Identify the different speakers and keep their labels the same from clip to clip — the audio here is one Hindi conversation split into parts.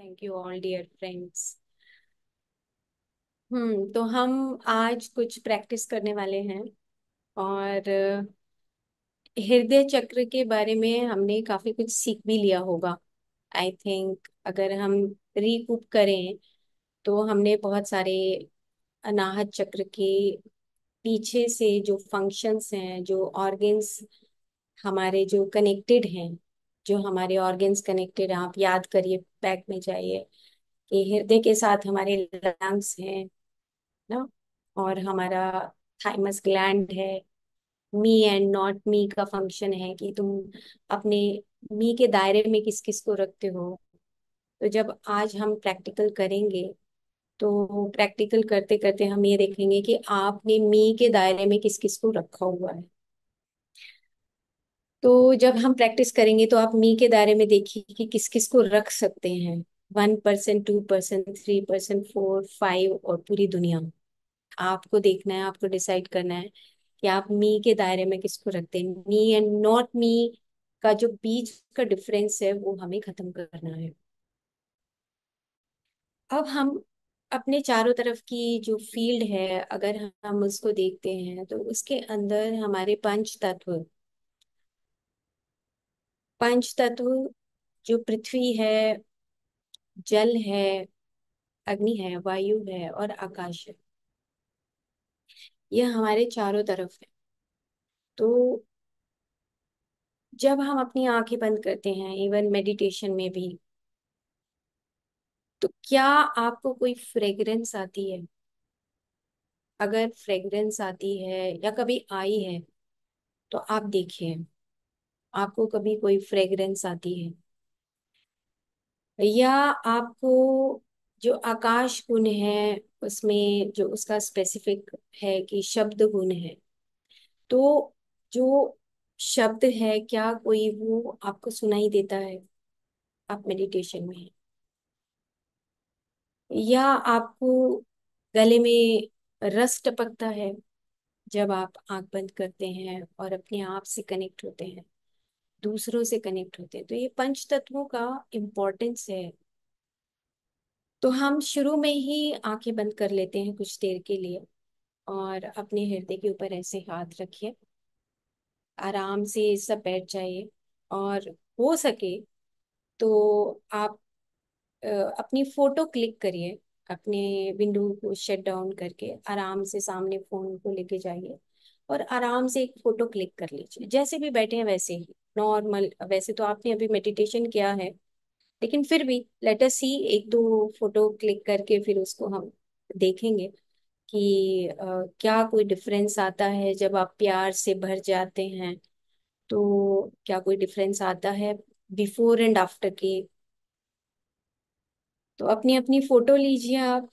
Speaker 1: Thank you all dear friends hmm तो हम आज कुछ प्रैक्टिस करने वाले हैं और हृदय चक्र के बारे में हमने काफी कुछ सीख भी लिया होगा आई थिंक अगर हम रिकूप करें तो हमने बहुत सारे अनाहत चक्र के पीछे से जो फंक्शंस हैं जो ऑर्गेन्स हमारे जो कनेक्टेड हैं जो हमारे ऑर्गेन्स कनेक्टेड आप याद करिए बैक में जाइए कि हृदय के साथ हमारे लंग्स हैं ना और हमारा थाइमस ग्लैंड है मी एंड नॉट मी का फंक्शन है कि तुम अपने मी के दायरे में किस किस को रखते हो तो जब आज हम प्रैक्टिकल करेंगे तो प्रैक्टिकल करते करते हम ये देखेंगे कि आपने मी के दायरे में किस किस को रखा हुआ है तो जब हम प्रैक्टिस करेंगे तो आप मी के दायरे में देखिए कि किस किस को रख सकते हैं one percent two percent three percent four five और पूरी दुनिया आपको देखना है आपको डिसाइड करना है कि आप मी के दायरे में किसको रखते हैं मी एंड नॉट मी का जो बीच का डिफरेंस है वो हमें खत्म करना है अब हम अपने चारों तरफ की जो फील्ड है अगर हम उसको देखते हैं तो उसके अंदर हमारे पंच तत्व पंच तत्व जो पृथ्वी है जल है अग्नि है वायु है और आकाश है यह हमारे चारों तरफ है तो जब हम अपनी आंखें बंद करते हैं इवन मेडिटेशन में भी तो क्या आपको कोई फ्रेग्रेंस आती है अगर फ्रेग्रेंस आती है या कभी आई है तो आप देखिए आपको कभी कोई फ्रेग्रेंस आती है या आपको जो आकाश गुण है उसमें जो उसका स्पेसिफिक है कि शब्द गुण है तो जो शब्द है क्या कोई वो आपको सुनाई देता है आप मेडिटेशन में है या आपको गले में रस टपकता है जब आप आंख बंद करते हैं और अपने आप से कनेक्ट होते हैं दूसरों से कनेक्ट होते हैं तो ये पंच तत्वों का इम्पोर्टेंस है तो हम शुरू में ही आंखें बंद कर लेते हैं कुछ देर के लिए और अपने हृदय के ऊपर ऐसे हाथ रखिए आराम से सब बैठ जाइए और हो सके तो आप अपनी फोटो क्लिक करिए अपने विंडो को शट डाउन करके आराम से सामने फोन को लेके जाइए और आराम से एक फोटो क्लिक कर लीजिए जैसे भी बैठे हैं वैसे ही नॉर्मल वैसे तो आपने अभी मेडिटेशन किया है लेकिन फिर भी अस सी एक दो फोटो क्लिक करके फिर उसको हम देखेंगे कि आ, क्या कोई डिफरेंस आता है जब आप प्यार से भर जाते हैं तो क्या कोई डिफरेंस आता है बिफोर एंड आफ्टर के तो अपनी अपनी फोटो लीजिए आप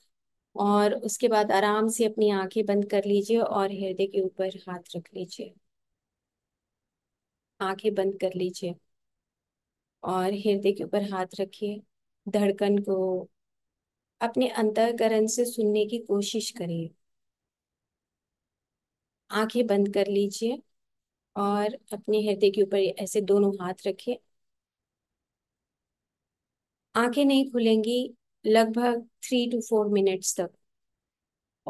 Speaker 1: और उसके बाद आराम से अपनी आंखें बंद कर लीजिए और हृदय के ऊपर हाथ रख लीजिए आंखें बंद कर लीजिए और हृदय के ऊपर हाथ रखिए धड़कन को अपने अंतकरण से सुनने की कोशिश करिए आंखें बंद कर लीजिए और अपने हृदय के ऊपर ऐसे दोनों हाथ रखिए आंखें नहीं खुलेंगी लगभग थ्री टू फोर मिनट्स तक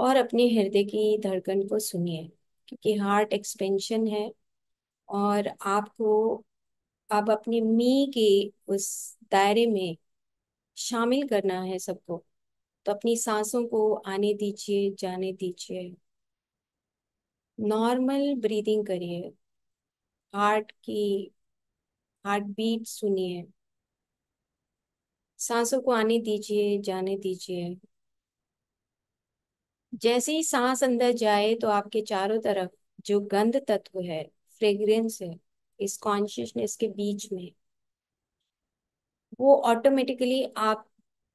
Speaker 1: और अपने हृदय की धड़कन को सुनिए क्योंकि हार्ट एक्सपेंशन है और आपको अब अपने मी के उस दायरे में शामिल करना है सबको तो अपनी सांसों को आने दीजिए जाने दीजिए नॉर्मल ब्रीदिंग करिए हार्ट की हार्ट बीट सुनिए सांसों को आने दीजिए जाने दीजिए जैसे ही सांस अंदर जाए तो आपके चारों तरफ जो गंध तत्व है फ्रेग्रेंस है इस कॉन्शियसनेस के बीच में वो ऑटोमेटिकली आप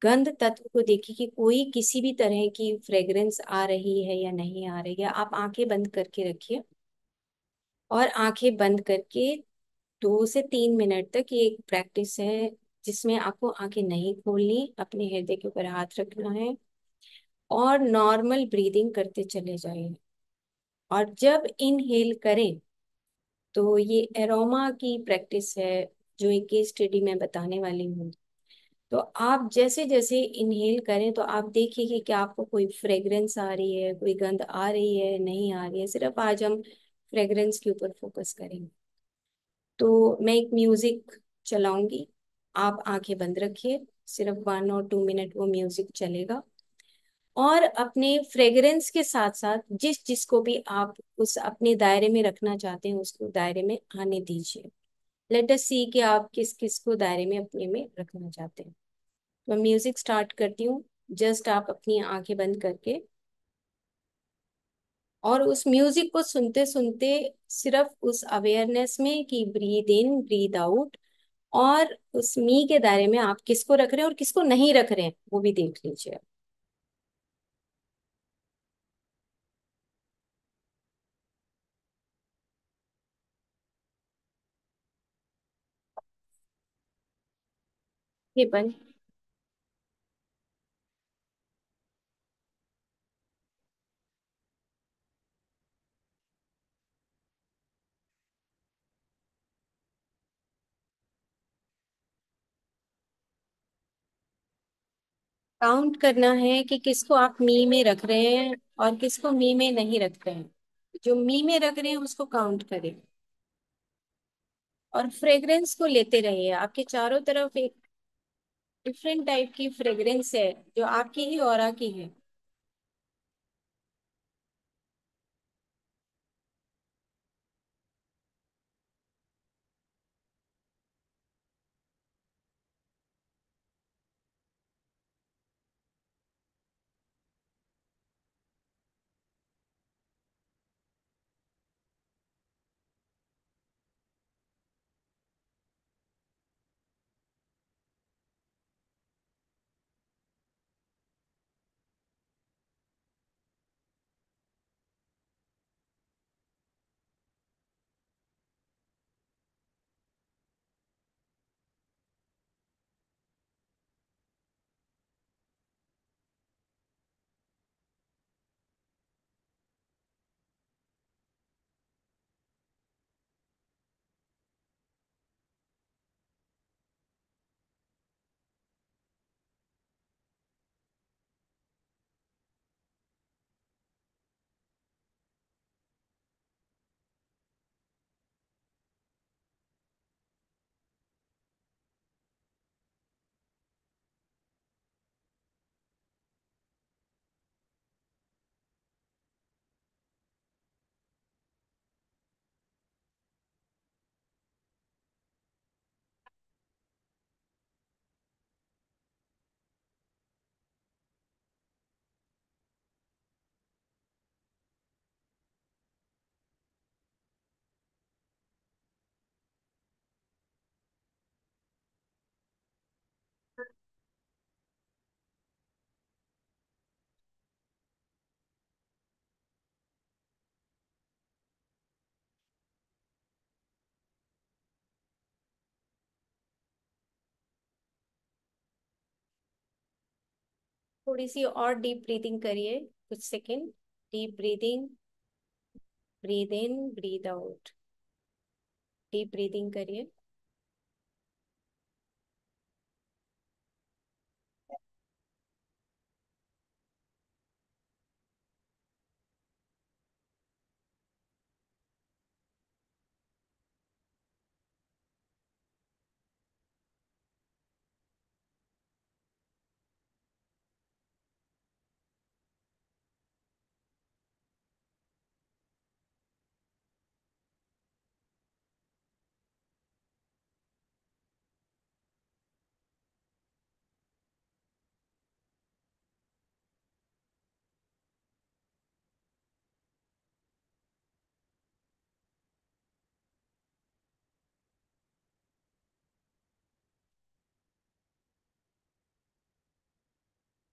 Speaker 1: गंध तत्व को देखिए कि कोई किसी भी तरह की फ्रेग्रेंस आ रही है या नहीं आ रही है आप आंखें बंद करके रखिए और आंखें बंद करके दो से तीन मिनट तक ये एक प्रैक्टिस है जिसमें आपको आंखें नहीं खोलनी अपने हृदय के ऊपर हाथ रखना है और नॉर्मल ब्रीदिंग करते चले जाइए और जब इनहेल करें तो ये एरोमा की प्रैक्टिस है जो एक केस स्टडी में बताने वाली हूँ तो आप जैसे जैसे इनहेल करें तो आप देखिए कि क्या आपको कोई फ्रेग्रेंस आ रही है कोई गंध आ रही है नहीं आ रही है सिर्फ आज हम फ्रेग्रेंस के ऊपर फोकस करेंगे तो मैं एक म्यूजिक चलाऊंगी आप आंखें बंद रखिए सिर्फ वन और टू मिनट वो म्यूजिक चलेगा और अपने फ्रेगरेंस के साथ साथ जिस जिसको भी आप उस अपने दायरे में रखना चाहते हैं उसको दायरे में आने दीजिए लेट अस सी कि आप किस किस को दायरे में अपने में रखना चाहते हैं तो मैं म्यूजिक स्टार्ट करती हूँ जस्ट आप अपनी आंखें बंद करके और उस म्यूजिक को सुनते सुनते सिर्फ उस अवेयरनेस में कि ब्रीद इन ब्रीद आउट और उस मी के दायरे में आप किसको रख रहे हैं और किसको नहीं रख रहे हैं वो भी देख लीजिए ठीक है काउंट करना है कि किसको आप मी में रख रहे हैं और किसको मी में नहीं रख रहे हैं जो मी में रख रहे हैं उसको काउंट करें और फ्रेग्रेंस को लेते रहिए आपके चारों तरफ एक डिफरेंट टाइप की फ्रेग्रेंस है जो आपकी ही और की है थोड़ी सी और डीप ब्रीदिंग करिए कुछ second deep breathing breathe in breathe out deep breathing करिए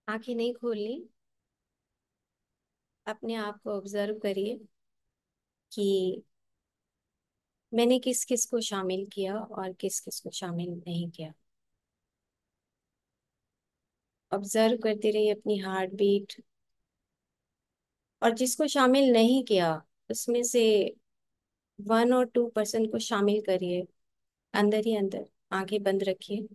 Speaker 1: आंखें नहीं खोलनी अपने आप को ऑब्जर्व करिए कि मैंने किस किस को शामिल किया और किस किस को शामिल नहीं किया ऑब्जर्व करते रहिए अपनी हार्ट बीट और जिसको शामिल नहीं किया उसमें से वन और टू परसेंट को शामिल करिए अंदर ही अंदर आंखें बंद रखिए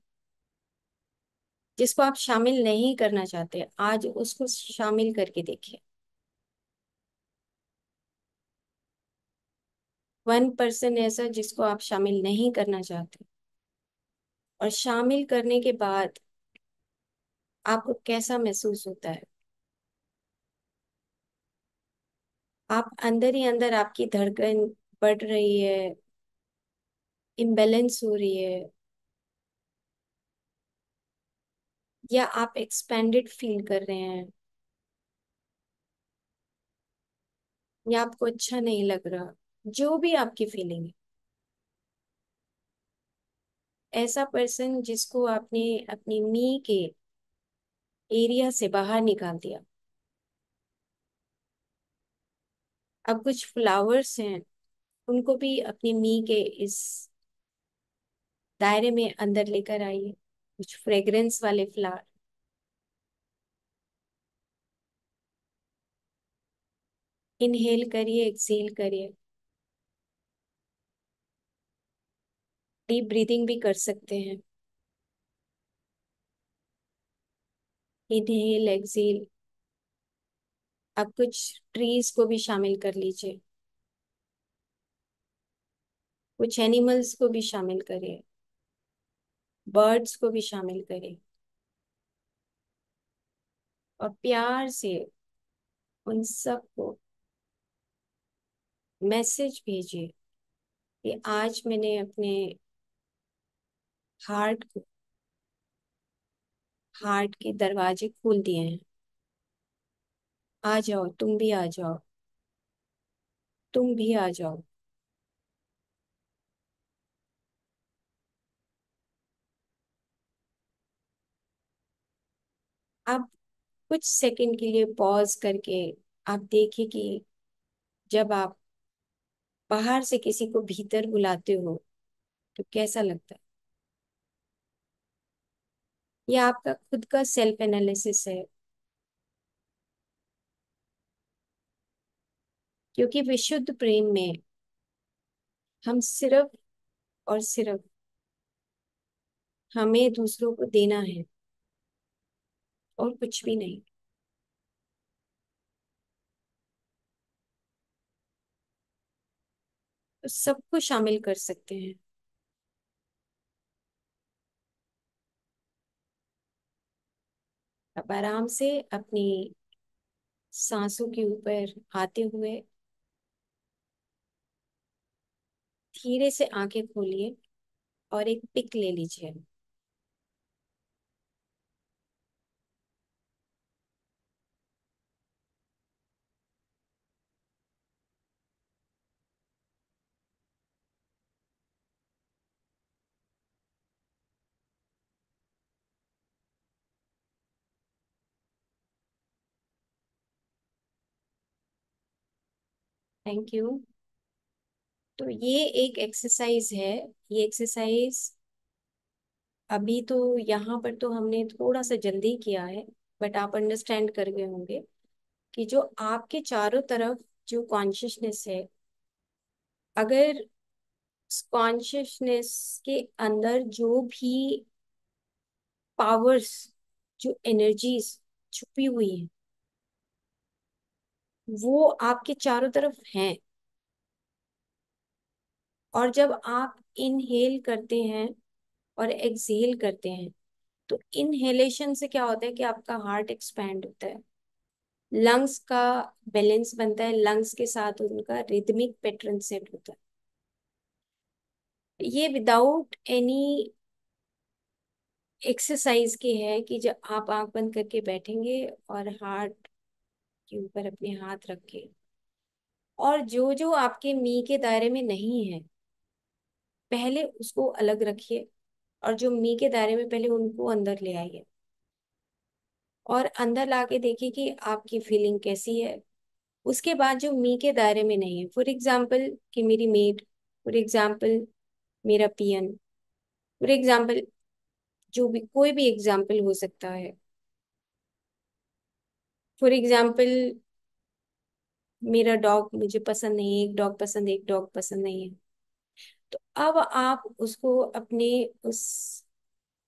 Speaker 1: जिसको आप शामिल नहीं करना चाहते आज उसको शामिल करके देखिए वन पर्सन ऐसा जिसको आप शामिल नहीं करना चाहते और शामिल करने के बाद आपको कैसा महसूस होता है आप अंदर ही अंदर आपकी धड़कन बढ़ रही है इम्बेलेंस हो रही है या आप एक्सपेंडेड फील कर रहे हैं या आपको अच्छा नहीं लग रहा जो भी आपकी फीलिंग है ऐसा पर्सन जिसको आपने अपनी मी के एरिया से बाहर निकाल दिया अब कुछ फ्लावर्स हैं उनको भी अपनी मी के इस दायरे में अंदर लेकर आइए कुछ फ्रेग्रेंस वाले फ्लावर इनहेल करिए एक्सेल करिए डीप ब्रीदिंग भी कर सकते हैं इनहेल एक्सेल अब कुछ ट्रीज को भी शामिल कर लीजिए कुछ एनिमल्स को भी शामिल करिए बर्ड्स को भी शामिल करें और प्यार से उन सब को मैसेज भेजिए कि आज मैंने अपने हार्ट को हार्ट के दरवाजे खोल दिए हैं आ जाओ तुम भी आ जाओ तुम भी आ जाओ आप कुछ सेकंड के लिए पॉज करके आप देखिए कि जब आप बाहर से किसी को भीतर बुलाते हो तो कैसा लगता है यह आपका खुद का सेल्फ एनालिसिस है क्योंकि विशुद्ध प्रेम में हम सिर्फ और सिर्फ हमें दूसरों को देना है और कुछ भी नहीं तो सबको शामिल कर सकते हैं अब आराम से अपनी सांसों के ऊपर आते हुए धीरे से आंखें खोलिए और एक पिक ले लीजिए थैंक यू तो ये एक एक्सरसाइज है ये एक्सरसाइज अभी तो यहाँ पर तो हमने थोड़ा सा जल्दी किया है बट आप अंडरस्टैंड कर गए होंगे कि जो आपके चारों तरफ जो कॉन्शियसनेस है अगर कॉन्शियसनेस के अंदर जो भी पावर्स जो एनर्जीज छुपी हुई है वो आपके चारों तरफ हैं और जब आप इनहेल करते हैं और एक्सहेल करते हैं तो इनहेलेशन से क्या होता है कि आपका हार्ट एक्सपैंड होता है लंग्स का बैलेंस बनता है लंग्स के साथ उनका रिदमिक पैटर्न सेट होता है ये विदाउट एनी एक्सरसाइज के है कि जब आप आंख बंद करके बैठेंगे और हार्ट के ऊपर अपने हाथ रखे और जो जो आपके मी के दायरे में नहीं है पहले उसको अलग रखिए और जो मी के दायरे में पहले उनको अंदर ले आइए और अंदर ला के देखिए कि आपकी फीलिंग कैसी है उसके बाद जो मी के दायरे में नहीं है फॉर एग्जाम्पल कि मेरी मेड फॉर एग्जाम्पल मेरा पियन फॉर एग्जाम्पल जो भी कोई भी एग्जाम्पल हो सकता है फॉर एग्जाम्पल मेरा डॉग मुझे पसंद नहीं है एक डॉग पसंद एक डॉग पसंद नहीं है तो अब आप उसको अपने उस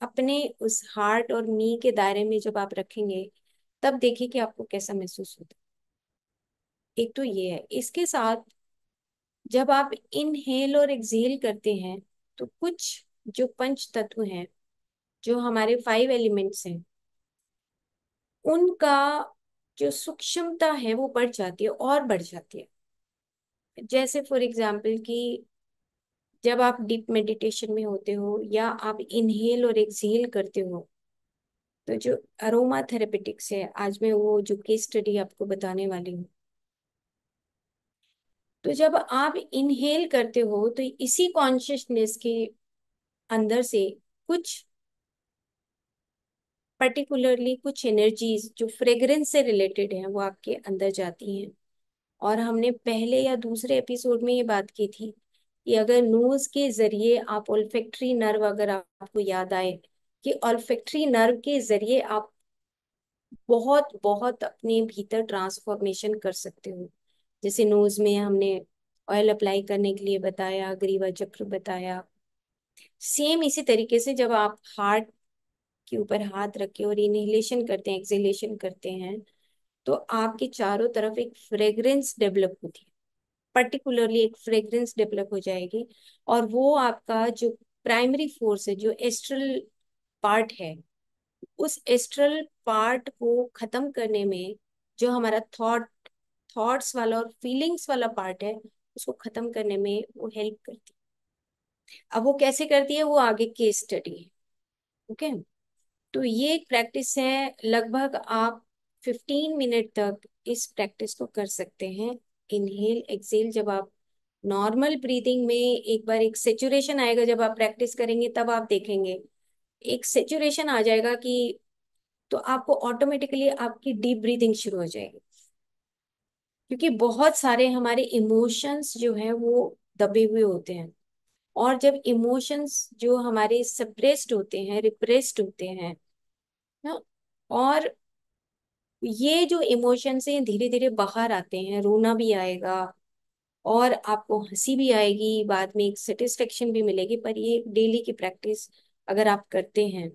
Speaker 1: अपने उस हार्ट और मी के दायरे में जब आप रखेंगे तब देखिए कि आपको कैसा महसूस होता है एक तो ये है इसके साथ जब आप इनहेल और एक्सहेल करते हैं तो कुछ जो पंच तत्व हैं जो हमारे फाइव एलिमेंट्स हैं उनका जो सूक्ष्मता है वो बढ़ जाती है और बढ़ जाती है जैसे फॉर एग्जाम्पल कि जब आप डीप मेडिटेशन में होते हो या आप इनहेल और एक्सहेल करते हो तो जो अरोमा थेरेपेटिक्स है आज मैं वो जो केस स्टडी आपको बताने वाली हूँ तो जब आप इनहेल करते हो तो इसी कॉन्शियसनेस के अंदर से कुछ पर्टिकुलरली कुछ एनर्जीज जो फ्रेगरेंस से रिलेटेड हैं वो आपके अंदर जाती हैं और हमने पहले या दूसरे एपिसोड में ये बात की थी कि अगर नोज के जरिए आप ओल्फेक्ट्री नर्व अगर आपको याद आए कि ओल्फेक्ट्री नर्व के जरिए आप बहुत बहुत अपने भीतर ट्रांसफॉर्मेशन कर सकते हो जैसे नोज में हमने ऑयल अप्लाई करने के लिए बताया ग्रीवा चक्र बताया सेम इसी तरीके से जब आप हार्ट के ऊपर हाथ रखे और इनहेलेशन करते हैं एक्सहेलेशन करते हैं तो आपके चारों तरफ एक फ्रेग्रेंस डेवलप होती है पर्टिकुलरली एक फ्रेग्रेंस डेवलप हो जाएगी और वो आपका जो प्राइमरी फोर्स है जो एस्ट्रल पार्ट है उस एस्ट्रल पार्ट को खत्म करने में जो हमारा थॉट थॉट्स वाला और फीलिंग्स वाला पार्ट है उसको खत्म करने में वो हेल्प करती है अब वो कैसे करती है वो आगे केस स्टडी है ओके okay? तो ये एक प्रैक्टिस है लगभग आप 15 मिनट तक इस प्रैक्टिस को कर सकते हैं इनहेल एक्सेल जब आप नॉर्मल ब्रीदिंग में एक बार एक सेचुरेशन आएगा जब आप प्रैक्टिस करेंगे तब आप देखेंगे एक सेचुरेशन आ जाएगा कि तो आपको ऑटोमेटिकली आपकी डीप ब्रीदिंग शुरू हो जाएगी क्योंकि बहुत सारे हमारे इमोशंस जो है वो दबे हुए होते हैं और जब इमोशंस जो हमारे सप्रेस्ड होते हैं रिप्रेस्ड होते हैं ना और ये जो इमोशंस हैं धीरे धीरे बाहर आते हैं रोना भी आएगा और आपको हंसी भी आएगी बाद में एक सेटिस्फेक्शन भी मिलेगी पर ये डेली की प्रैक्टिस अगर आप करते हैं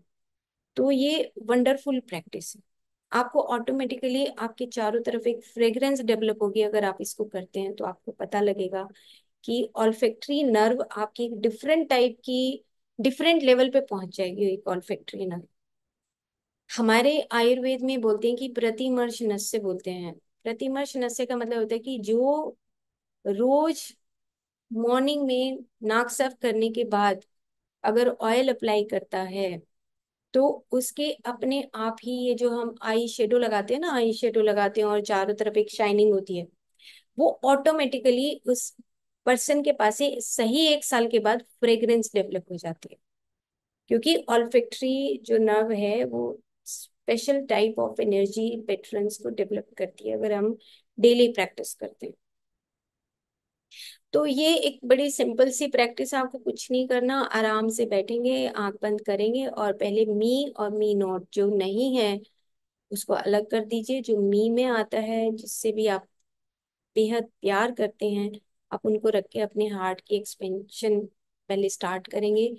Speaker 1: तो ये वंडरफुल प्रैक्टिस है आपको ऑटोमेटिकली आपके चारों तरफ एक फ्रेग्रेंस डेवलप होगी अगर आप इसको करते हैं तो आपको पता लगेगा कि ऑल्फेक्ट्री नर्व आपकी डिफरेंट टाइप की डिफरेंट लेवल पे पहुंच जाएगी एक ऑल्फेक्ट्री नर्व हमारे आयुर्वेद में बोलते हैं कि प्रतिमर्श नस्य बोलते हैं प्रतिमर्श नस्य का मतलब होता है कि जो रोज मॉर्निंग में नाक साफ करने के बाद अगर ऑयल अप्लाई करता है तो उसके अपने आप ही ये जो हम आई शेडो लगाते हैं ना आई शेडो लगाते हैं और चारों तरफ एक शाइनिंग होती है वो ऑटोमेटिकली उस पर्सन के पास ही सही एक साल के बाद फ्रेग्रेंस डेवलप हो जाती है क्योंकि ऑल्फेक्ट्री जो नर्व है वो special type of energy patterns को डेवलप करती है अगर हम डेली प्रैक्टिस करते हैं तो ये एक बड़ी सिंपल सी प्रैक्टिस आपको कुछ नहीं करना आराम से बैठेंगे आंख बंद करेंगे और पहले मी और मी नॉट जो नहीं है उसको अलग कर दीजिए जो मी में आता है जिससे भी आप बेहद प्यार करते हैं आप उनको रख के अपने हार्ट की एक्सपेंशन पहले स्टार्ट करेंगे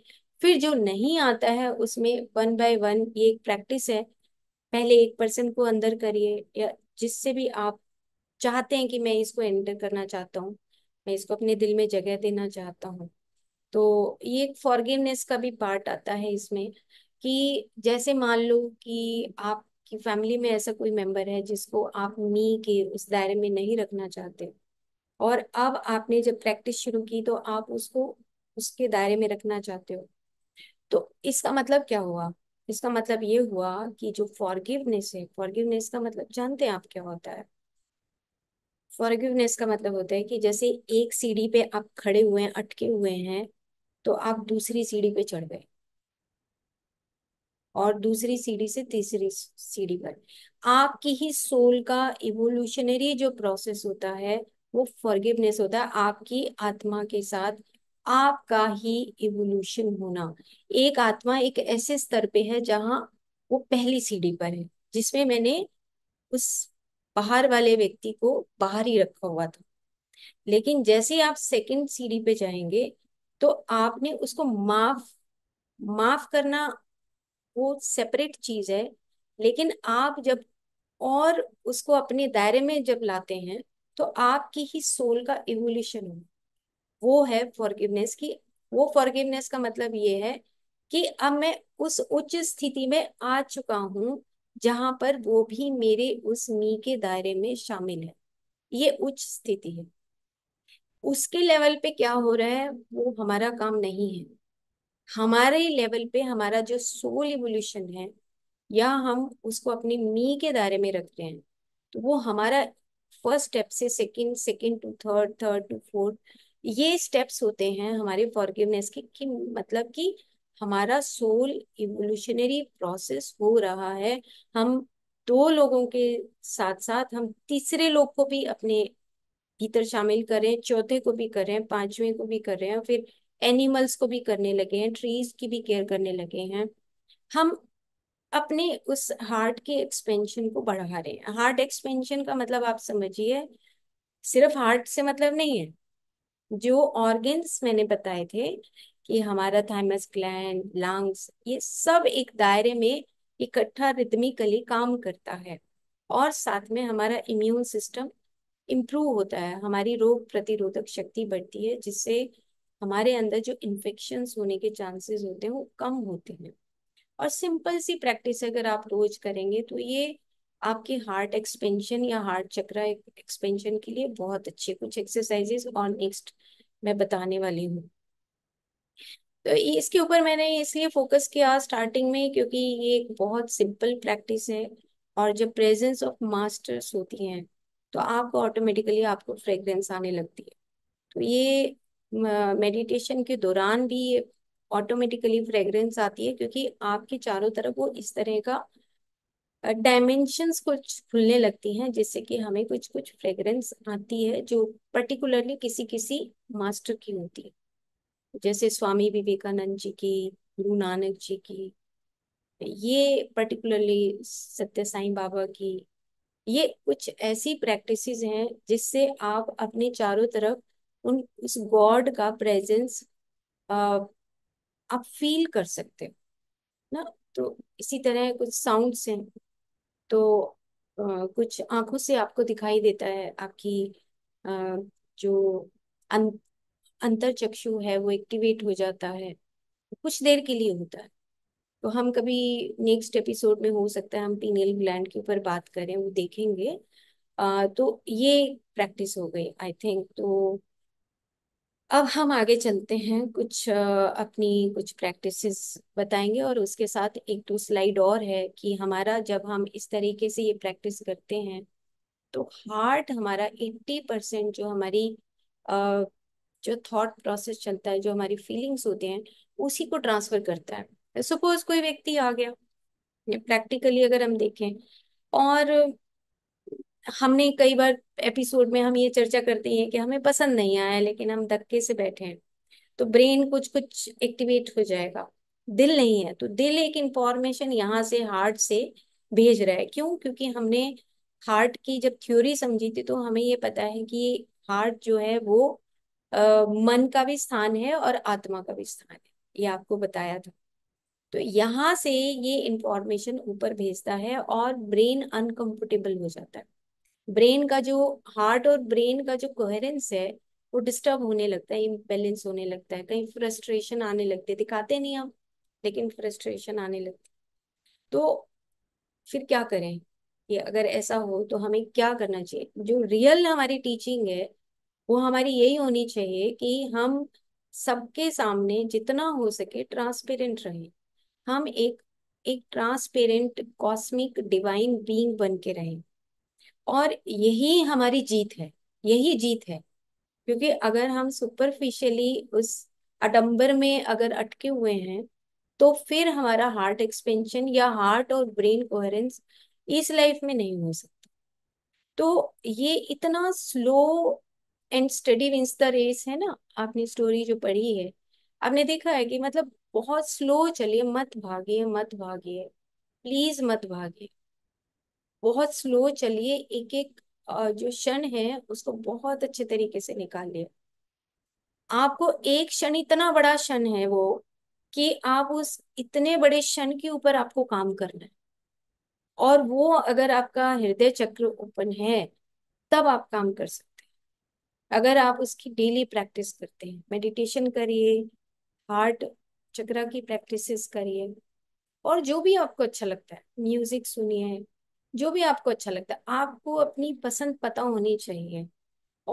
Speaker 1: फिर जो नहीं आता है उसमें वन बाय वन ये एक प्रैक्टिस है पहले एक पर्सन को अंदर करिए या जिससे भी आप चाहते हैं कि मैं इसको एंटर करना चाहता हूँ मैं इसको अपने दिल में जगह देना चाहता हूँ तो ये एक फॉरगिवनेस का भी पार्ट आता है इसमें कि जैसे मान लो कि आपकी फैमिली में ऐसा कोई मेंबर है जिसको आप मी के उस दायरे में नहीं रखना चाहते और अब आपने जब प्रैक्टिस शुरू की तो आप उसको उसके दायरे में रखना चाहते हो तो इसका मतलब क्या हुआ इसका मतलब ये हुआ कि जो फॉरगिवनेस है फॉरगिवनेस का मतलब जानते हैं आप क्या होता है फॉरगिवनेस का मतलब होता है कि जैसे एक सीढ़ी पे आप खड़े हुए हैं अटके हुए हैं तो आप दूसरी सीढ़ी पे चढ़ गए और दूसरी सीढ़ी से तीसरी सीढ़ी पर आपकी ही सोल का इवोल्यूशनरी जो प्रोसेस होता है वो फॉरगिवनेस होता है आपकी आत्मा के साथ आपका ही इवोल्यूशन होना एक आत्मा एक ऐसे स्तर पे है जहां वो पहली सीढ़ी पर है जिसमें मैंने उस बाहर वाले व्यक्ति को बाहर ही रखा हुआ था लेकिन जैसे ही आप सेकंड सीढ़ी पे जाएंगे तो आपने उसको माफ माफ करना वो सेपरेट चीज है लेकिन आप जब और उसको अपने दायरे में जब लाते हैं तो आपकी ही सोल का इवोल्यूशन हो वो है फॉरगिवनेस की वो फॉरगिवनेस का मतलब ये है कि अब मैं उस उच्च स्थिति में आ चुका हूँ जहां पर वो भी मेरे उस मी के दायरे में शामिल है ये उच्च स्थिति है उसके लेवल पे क्या हो रहा है वो हमारा काम नहीं है हमारे लेवल पे हमारा जो सोल इवोल्यूशन है या हम उसको अपने मी के दायरे में रखते हैं तो वो हमारा फर्स्ट स्टेप से second second to third third to fourth ये स्टेप्स होते हैं हमारे फॉरगिवनेस के कि मतलब कि हमारा सोल इवोल्यूशनरी प्रोसेस हो रहा है हम दो लोगों के साथ साथ हम तीसरे लोग को भी अपने भीतर शामिल करें चौथे को भी करें पांचवें को भी करें और फिर एनिमल्स को भी करने लगे हैं ट्रीज की भी केयर करने लगे हैं हम अपने उस हार्ट के एक्सपेंशन को बढ़ा रहे हैं हार्ट एक्सपेंशन का मतलब आप समझिए सिर्फ हार्ट से मतलब नहीं है जो ऑर्गेन्स मैंने बताए थे कि हमारा थाइमस ग्लैंड लंग्स ये सब एक दायरे में इकट्ठा रिदमिकली काम करता है और साथ में हमारा इम्यून सिस्टम इम्प्रूव होता है हमारी रोग प्रतिरोधक शक्ति बढ़ती है जिससे हमारे अंदर जो इन्फेक्शन होने के चांसेस होते हैं वो कम होते हैं और सिंपल सी प्रैक्टिस अगर आप रोज करेंगे तो ये आपकी हार्ट एक्सपेंशन या हार्ट चक्र एक्सपेंशन के लिए बहुत अच्छे कुछ एक्सरसाइजेस और नेक्स्ट मैं बताने वाली हूँ तो इसके ऊपर मैंने इसलिए फोकस किया स्टार्टिंग में क्योंकि ये एक बहुत सिंपल प्रैक्टिस है और जब प्रेजेंस ऑफ मास्टर्स होती हैं तो आपको ऑटोमेटिकली आपको फ्रेग्रेंस आने लगती है तो ये मेडिटेशन के दौरान भी ऑटोमेटिकली फ्रेग्रेंस आती है क्योंकि आपके चारों तरफ वो इस तरह का डायमेंशंस कुछ खुलने लगती हैं जिससे कि हमें कुछ कुछ फ्रेगरेंस आती है जो पर्टिकुलरली किसी किसी मास्टर की होती है जैसे स्वामी विवेकानंद जी की गुरु नानक जी की ये पर्टिकुलरली सत्य साई बाबा की ये कुछ ऐसी प्रैक्टिसेस हैं जिससे आप अपने चारों तरफ उन उस गॉड का प्रेजेंस आप फील कर सकते हो ना तो इसी तरह कुछ साउंड्स हैं तो कुछ आंखों से आपको दिखाई देता है आपकी जो अं, अंतर चक्षु है वो एक्टिवेट हो जाता है कुछ देर के लिए होता है तो हम कभी नेक्स्ट एपिसोड में हो सकता है हम पीनियल ग्लैंड के ऊपर बात करें वो देखेंगे आ, तो ये प्रैक्टिस हो गई आई थिंक तो अब हम आगे चलते हैं कुछ अपनी कुछ प्रैक्टिसेस बताएंगे और उसके साथ एक दो स्लाइड और है कि हमारा जब हम इस तरीके से ये प्रैक्टिस करते हैं तो हार्ट हमारा 80 परसेंट जो हमारी जो थॉट प्रोसेस चलता है जो हमारी फीलिंग्स होते हैं उसी को ट्रांसफर करता है सपोज कोई व्यक्ति आ गया प्रैक्टिकली अगर हम देखें और हमने कई बार एपिसोड में हम ये चर्चा करते हैं कि हमें पसंद नहीं आया लेकिन हम धक्के से बैठे हैं तो ब्रेन कुछ कुछ एक्टिवेट हो जाएगा दिल नहीं है तो दिल एक इंफॉर्मेशन यहाँ से हार्ट से भेज रहा है क्यों क्योंकि हमने हार्ट की जब थ्योरी समझी थी तो हमें ये पता है कि हार्ट जो है वो आ, मन का भी स्थान है और आत्मा का भी स्थान है ये आपको बताया था तो यहाँ से ये इंफॉर्मेशन ऊपर भेजता है और ब्रेन अनकंफर्टेबल हो जाता है ब्रेन का जो हार्ट और ब्रेन का जो कोहरेंस है वो डिस्टर्ब होने लगता है इम्बेलेंस होने लगता है कहीं फ्रस्ट्रेशन आने लगती है दिखाते नहीं हम लेकिन फ्रस्ट्रेशन आने लगती तो फिर क्या करें कि अगर ऐसा हो तो हमें क्या करना चाहिए जो रियल हमारी टीचिंग है वो हमारी यही होनी चाहिए कि हम सबके सामने जितना हो सके ट्रांसपेरेंट रहे हम एक एक ट्रांसपेरेंट कॉस्मिक डिवाइन बीइंग बन के रहें और यही हमारी जीत है यही जीत है क्योंकि अगर हम सुपरफिशियली उस अडम्बर में अगर अटके हुए हैं तो फिर हमारा हार्ट एक्सपेंशन या हार्ट और ब्रेन कोहरेंस इस लाइफ में नहीं हो सकता तो ये इतना slow and steady wins the race है ना आपने स्टोरी जो पढ़ी है आपने देखा है कि मतलब बहुत स्लो चलिए मत भागिए मत भागिए प्लीज मत भागिए बहुत स्लो चलिए एक एक जो क्षण है उसको बहुत अच्छे तरीके से निकालिए आपको एक क्षण इतना बड़ा क्षण है वो कि आप उस इतने बड़े क्षण के ऊपर आपको काम करना है और वो अगर आपका हृदय चक्र ओपन है तब आप काम कर सकते हैं अगर आप उसकी डेली प्रैक्टिस करते हैं मेडिटेशन करिए हार्ट चक्रा की प्रैक्टिसेस करिए और जो भी आपको अच्छा लगता है म्यूजिक सुनिए जो भी आपको अच्छा लगता है आपको अपनी पसंद पता होनी चाहिए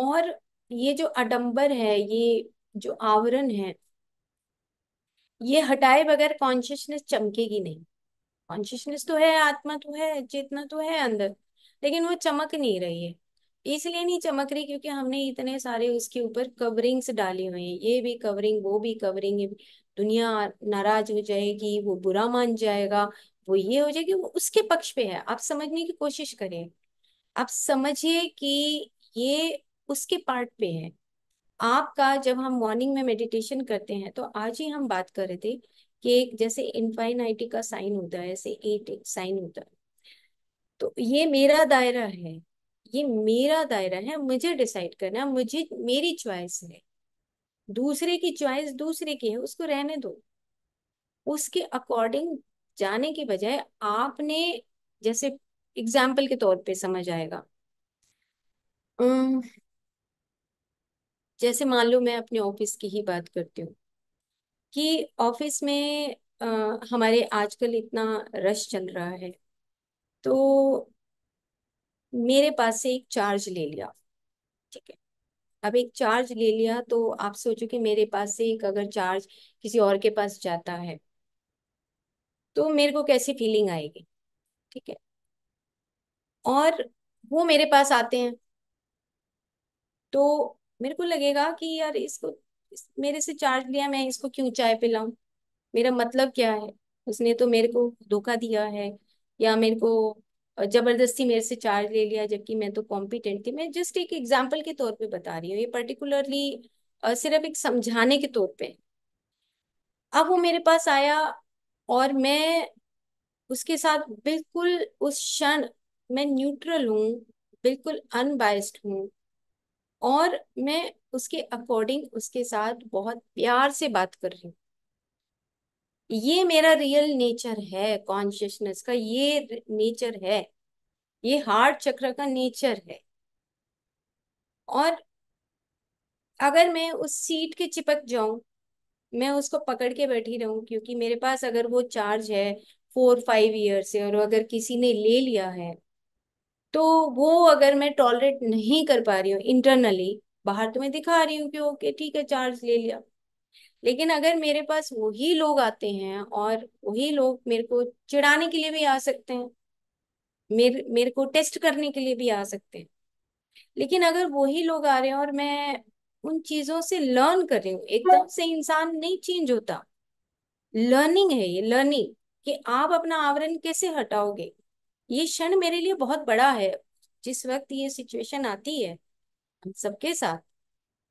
Speaker 1: और ये जो अडम्बर है ये जो आवरण है ये हटाए बगैर कॉन्शियसनेस चमकेगी नहीं कॉन्शियसनेस तो है आत्मा तो है चेतना तो है अंदर लेकिन वो चमक नहीं रही है इसलिए नहीं चमक रही क्योंकि हमने इतने सारे उसके ऊपर कवरिंग्स डाली हुई है ये भी कवरिंग वो भी कवरिंग दुनिया नाराज हो जाएगी वो बुरा मान जाएगा वो ये हो जाए कि वो उसके पक्ष पे है आप समझने की कोशिश करें आप समझिए कि ये उसके पार्ट पे है आपका जब हम मॉर्निंग में मेडिटेशन करते हैं तो आज ही हम बात कर रहे थे कि एक जैसे इनफाइनाइटी का साइन होता है ऐसे एट साइन होता है तो ये मेरा दायरा है ये मेरा दायरा है मुझे डिसाइड करना है मुझे मेरी चॉइस है दूसरे की चॉइस दूसरे की है उसको रहने दो उसके अकॉर्डिंग जाने के बजाय आपने जैसे एग्जाम्पल के तौर पे समझ आएगा जैसे मान लो मैं अपने ऑफिस की ही बात करती हूँ कि ऑफिस में आ, हमारे आजकल इतना रश चल रहा है तो मेरे पास से एक चार्ज ले लिया ठीक है अब एक चार्ज ले लिया तो आप सोचो कि मेरे पास से एक अगर चार्ज किसी और के पास जाता है तो मेरे को कैसी फीलिंग आएगी ठीक है और वो मेरे पास आते हैं तो मेरे को लगेगा कि यार इसको इस, मेरे से चार्ज लिया मैं इसको क्यों चाय पिलाऊं मेरा मतलब क्या है उसने तो मेरे को धोखा दिया है या मेरे को जबरदस्ती मेरे से चार्ज ले लिया जबकि मैं तो कॉम्पिटेंट थी मैं जस्ट एक एग्जाम्पल के तौर पे बता रही हूँ ये पर्टिकुलरली सिर्फ एक समझाने के तौर पे अब वो मेरे पास आया और मैं उसके साथ बिल्कुल उस क्षण मैं न्यूट्रल हूँ बिल्कुल अनबायस्ड हूँ और मैं उसके अकॉर्डिंग उसके साथ बहुत प्यार से बात कर रही हूँ ये मेरा रियल नेचर है कॉन्शियसनेस का ये नेचर है ये हार्ट चक्र का नेचर है और अगर मैं उस सीट के चिपक जाऊं मैं उसको पकड़ के बैठी रहूं क्योंकि मेरे पास अगर वो चार्ज है फोर फाइव ईयर से और अगर किसी ने ले लिया है तो वो अगर मैं टॉलरेट नहीं कर पा रही हूँ इंटरनली बाहर तो मैं दिखा रही हूँ कि ओके ठीक है चार्ज ले लिया लेकिन अगर मेरे पास वही लोग आते हैं और वही लोग मेरे को चिढ़ाने के लिए भी आ सकते हैं मेरे मेरे को टेस्ट करने के लिए भी आ सकते हैं लेकिन अगर वही लोग आ रहे हैं और मैं उन चीजों से लर्न कर रही हूँ एकदम से इंसान नहीं चेंज होता लर्निंग है ये लर्निंग कि आप अपना आवरण कैसे हटाओगे ये क्षण मेरे लिए बहुत बड़ा है जिस वक्त ये सिचुएशन आती है हम सबके साथ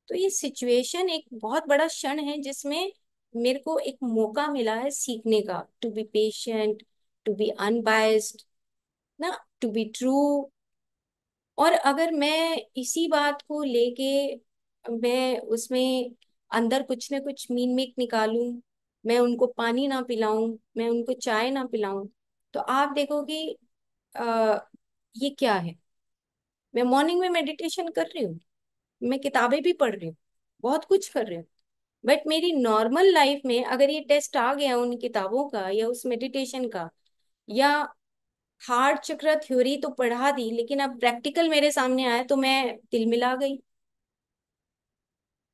Speaker 1: तो ये सिचुएशन एक बहुत बड़ा क्षण है जिसमें मेरे को एक मौका मिला है सीखने का to be patient to be unbiased ना टू बी ट्रू और अगर मैं इसी बात को लेके मैं उसमें अंदर कुछ ना कुछ मीन मेक निकालू मैं उनको पानी ना पिलाऊं मैं उनको चाय ना पिलाऊं तो आप देखोगे ये क्या है मैं मॉर्निंग में मेडिटेशन कर रही हूँ मैं किताबें भी पढ़ रही हूँ बहुत कुछ कर रही हूँ बट मेरी नॉर्मल लाइफ में अगर ये टेस्ट आ गया उन किताबों का या उस मेडिटेशन का या हार्ड चक्र थ्योरी तो पढ़ा दी लेकिन अब प्रैक्टिकल मेरे सामने आया तो मैं तिलमिला गई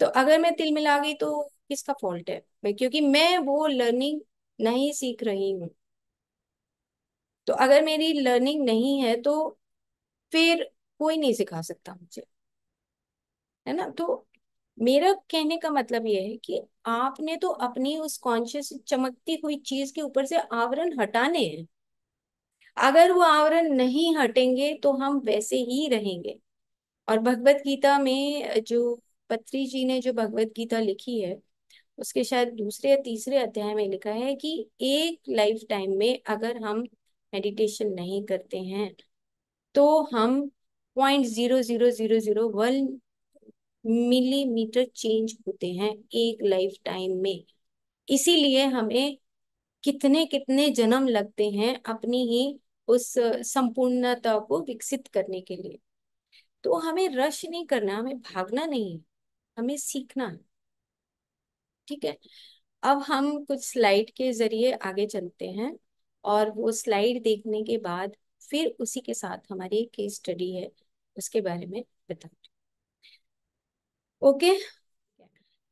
Speaker 1: तो अगर मैं तिल मिला गई तो किसका फॉल्ट है क्योंकि मैं वो लर्निंग नहीं सीख रही हूँ तो अगर मेरी लर्निंग नहीं है तो फिर कोई नहीं सिखा सकता मुझे है ना तो मेरा कहने का मतलब यह है कि आपने तो अपनी उस कॉन्शियस चमकती हुई चीज के ऊपर से आवरण हटाने हैं अगर वो आवरण नहीं हटेंगे तो हम वैसे ही रहेंगे और भगवत गीता में जो पत्री जी ने जो भगवत गीता लिखी है उसके शायद दूसरे या तीसरे अध्याय में लिखा है कि एक लाइफ टाइम में अगर हम मेडिटेशन नहीं करते हैं तो हम point zero zero zero zero one millimetre change होते हैं एक लाइफ टाइम में इसीलिए हमें कितने कितने जन्म लगते हैं अपनी ही उस संपूर्णता को विकसित करने के लिए तो हमें रश नहीं करना हमें भागना नहीं हमें सीखना है ठीक है अब हम कुछ स्लाइड के जरिए आगे चलते हैं और वो स्लाइड देखने के बाद फिर उसी के साथ हमारी केस स्टडी है उसके बारे में बताऊँ ओके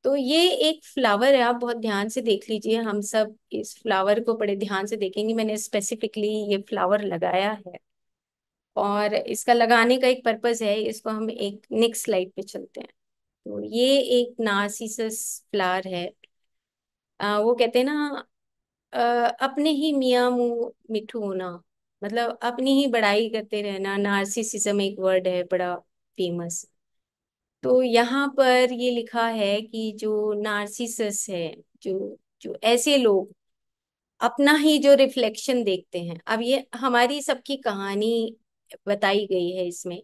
Speaker 1: तो ये एक फ्लावर है आप बहुत ध्यान से देख लीजिए हम सब इस फ्लावर को बड़े ध्यान से देखेंगे मैंने स्पेसिफिकली ये फ्लावर लगाया है और इसका लगाने का एक पर्पज है इसको हम एक नेक्स्ट स्लाइड पे चलते हैं तो ये एक नार्सिसस फ्लावर है आ, वो कहते हैं ना आ, अपने ही मियाँ मुँह मिठू होना मतलब अपनी ही बड़ाई करते रहना नार्सिसिज्म एक वर्ड है बड़ा फेमस तो यहाँ पर ये लिखा है कि जो नार्सिसस है जो जो ऐसे लोग अपना ही जो रिफ्लेक्शन देखते हैं अब ये हमारी सबकी कहानी बताई गई है इसमें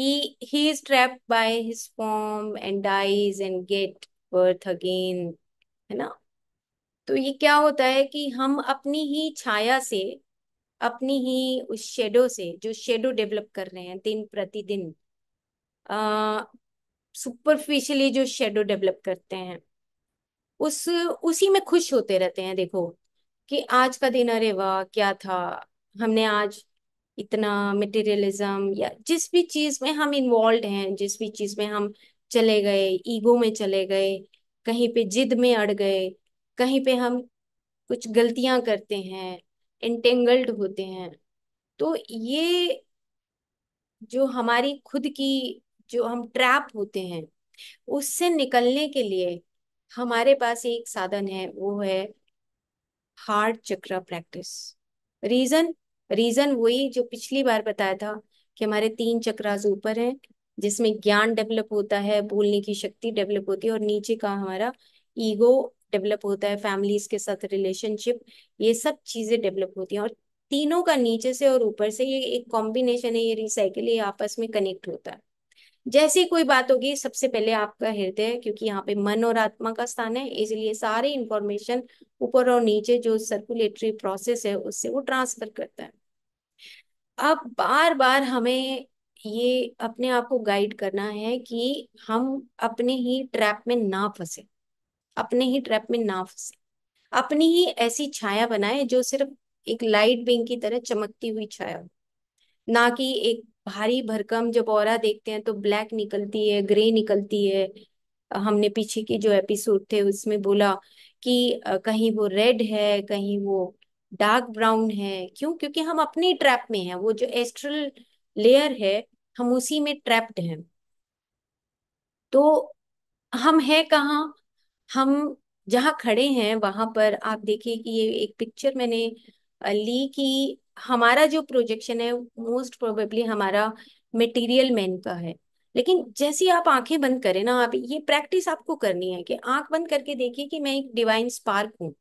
Speaker 1: He, he is trapped by his form and dies and get birth again है ना तो ये क्या होता है कि हम अपनी ही छाया से अपनी ही उस शेडो से जो शेडो डेवलप कर रहे हैं दिन प्रतिदिन सुपरफिशियली जो शेडो डेवलप करते हैं उस उसी में खुश होते रहते हैं देखो कि आज का दिन अरे वाह क्या था हमने आज इतना मटेरियलिज्म या जिस भी चीज में हम इन्वॉल्व हैं जिस भी चीज में हम चले गए ईगो में चले गए कहीं पे जिद में अड़ गए कहीं पे हम कुछ गलतियां करते हैं इंटेंगल्ड होते हैं तो ये जो हमारी खुद की जो हम ट्रैप होते हैं उससे निकलने के लिए हमारे पास एक साधन है वो है हार्ट चक्र प्रैक्टिस रीजन रीजन वही जो पिछली बार बताया था कि हमारे तीन चक्रास ऊपर हैं जिसमें ज्ञान डेवलप होता है बोलने की शक्ति डेवलप होती है और नीचे का हमारा ईगो डेवलप होता है फैमिलीज के साथ रिलेशनशिप ये सब चीजें डेवलप होती हैं और तीनों का नीचे से और ऊपर से ये एक कॉम्बिनेशन है ये रिसाइकिल ये आपस में कनेक्ट होता है जैसे कोई बात होगी सबसे पहले आपका हृदय क्योंकि यहाँ पे मन और आत्मा का स्थान है इसलिए सारे इंफॉर्मेशन ऊपर और नीचे जो सर्कुलेटरी प्रोसेस है उससे वो ट्रांसफर करता है अब बार बार हमें ये अपने आप को गाइड करना है कि हम अपने ही ट्रैप में ना फंसे अपने ही ट्रैप में ना फंसे अपनी ही ऐसी छाया बनाए जो सिर्फ एक लाइट बिंग की तरह चमकती हुई छाया ना कि एक भारी भरकम जब और देखते हैं तो ब्लैक निकलती है ग्रे निकलती है हमने पीछे की जो एपिसोड थे उसमें बोला कि कहीं वो रेड है कहीं वो डार्क ब्राउन है क्यों क्योंकि हम अपनी ट्रैप में हैं वो जो एस्ट्रल लेयर है हम उसी में ट्रैप्ड हैं तो हम है कहाँ हम जहाँ खड़े हैं वहां पर आप देखिए कि ये एक पिक्चर मैंने ली कि हमारा जो प्रोजेक्शन है मोस्ट प्रोबेबली हमारा मटेरियल मैन का है लेकिन जैसी आप आंखें बंद करें ना आप ये प्रैक्टिस आपको करनी है कि आंख बंद करके देखिए कि मैं एक डिवाइन स्पार्क हूँ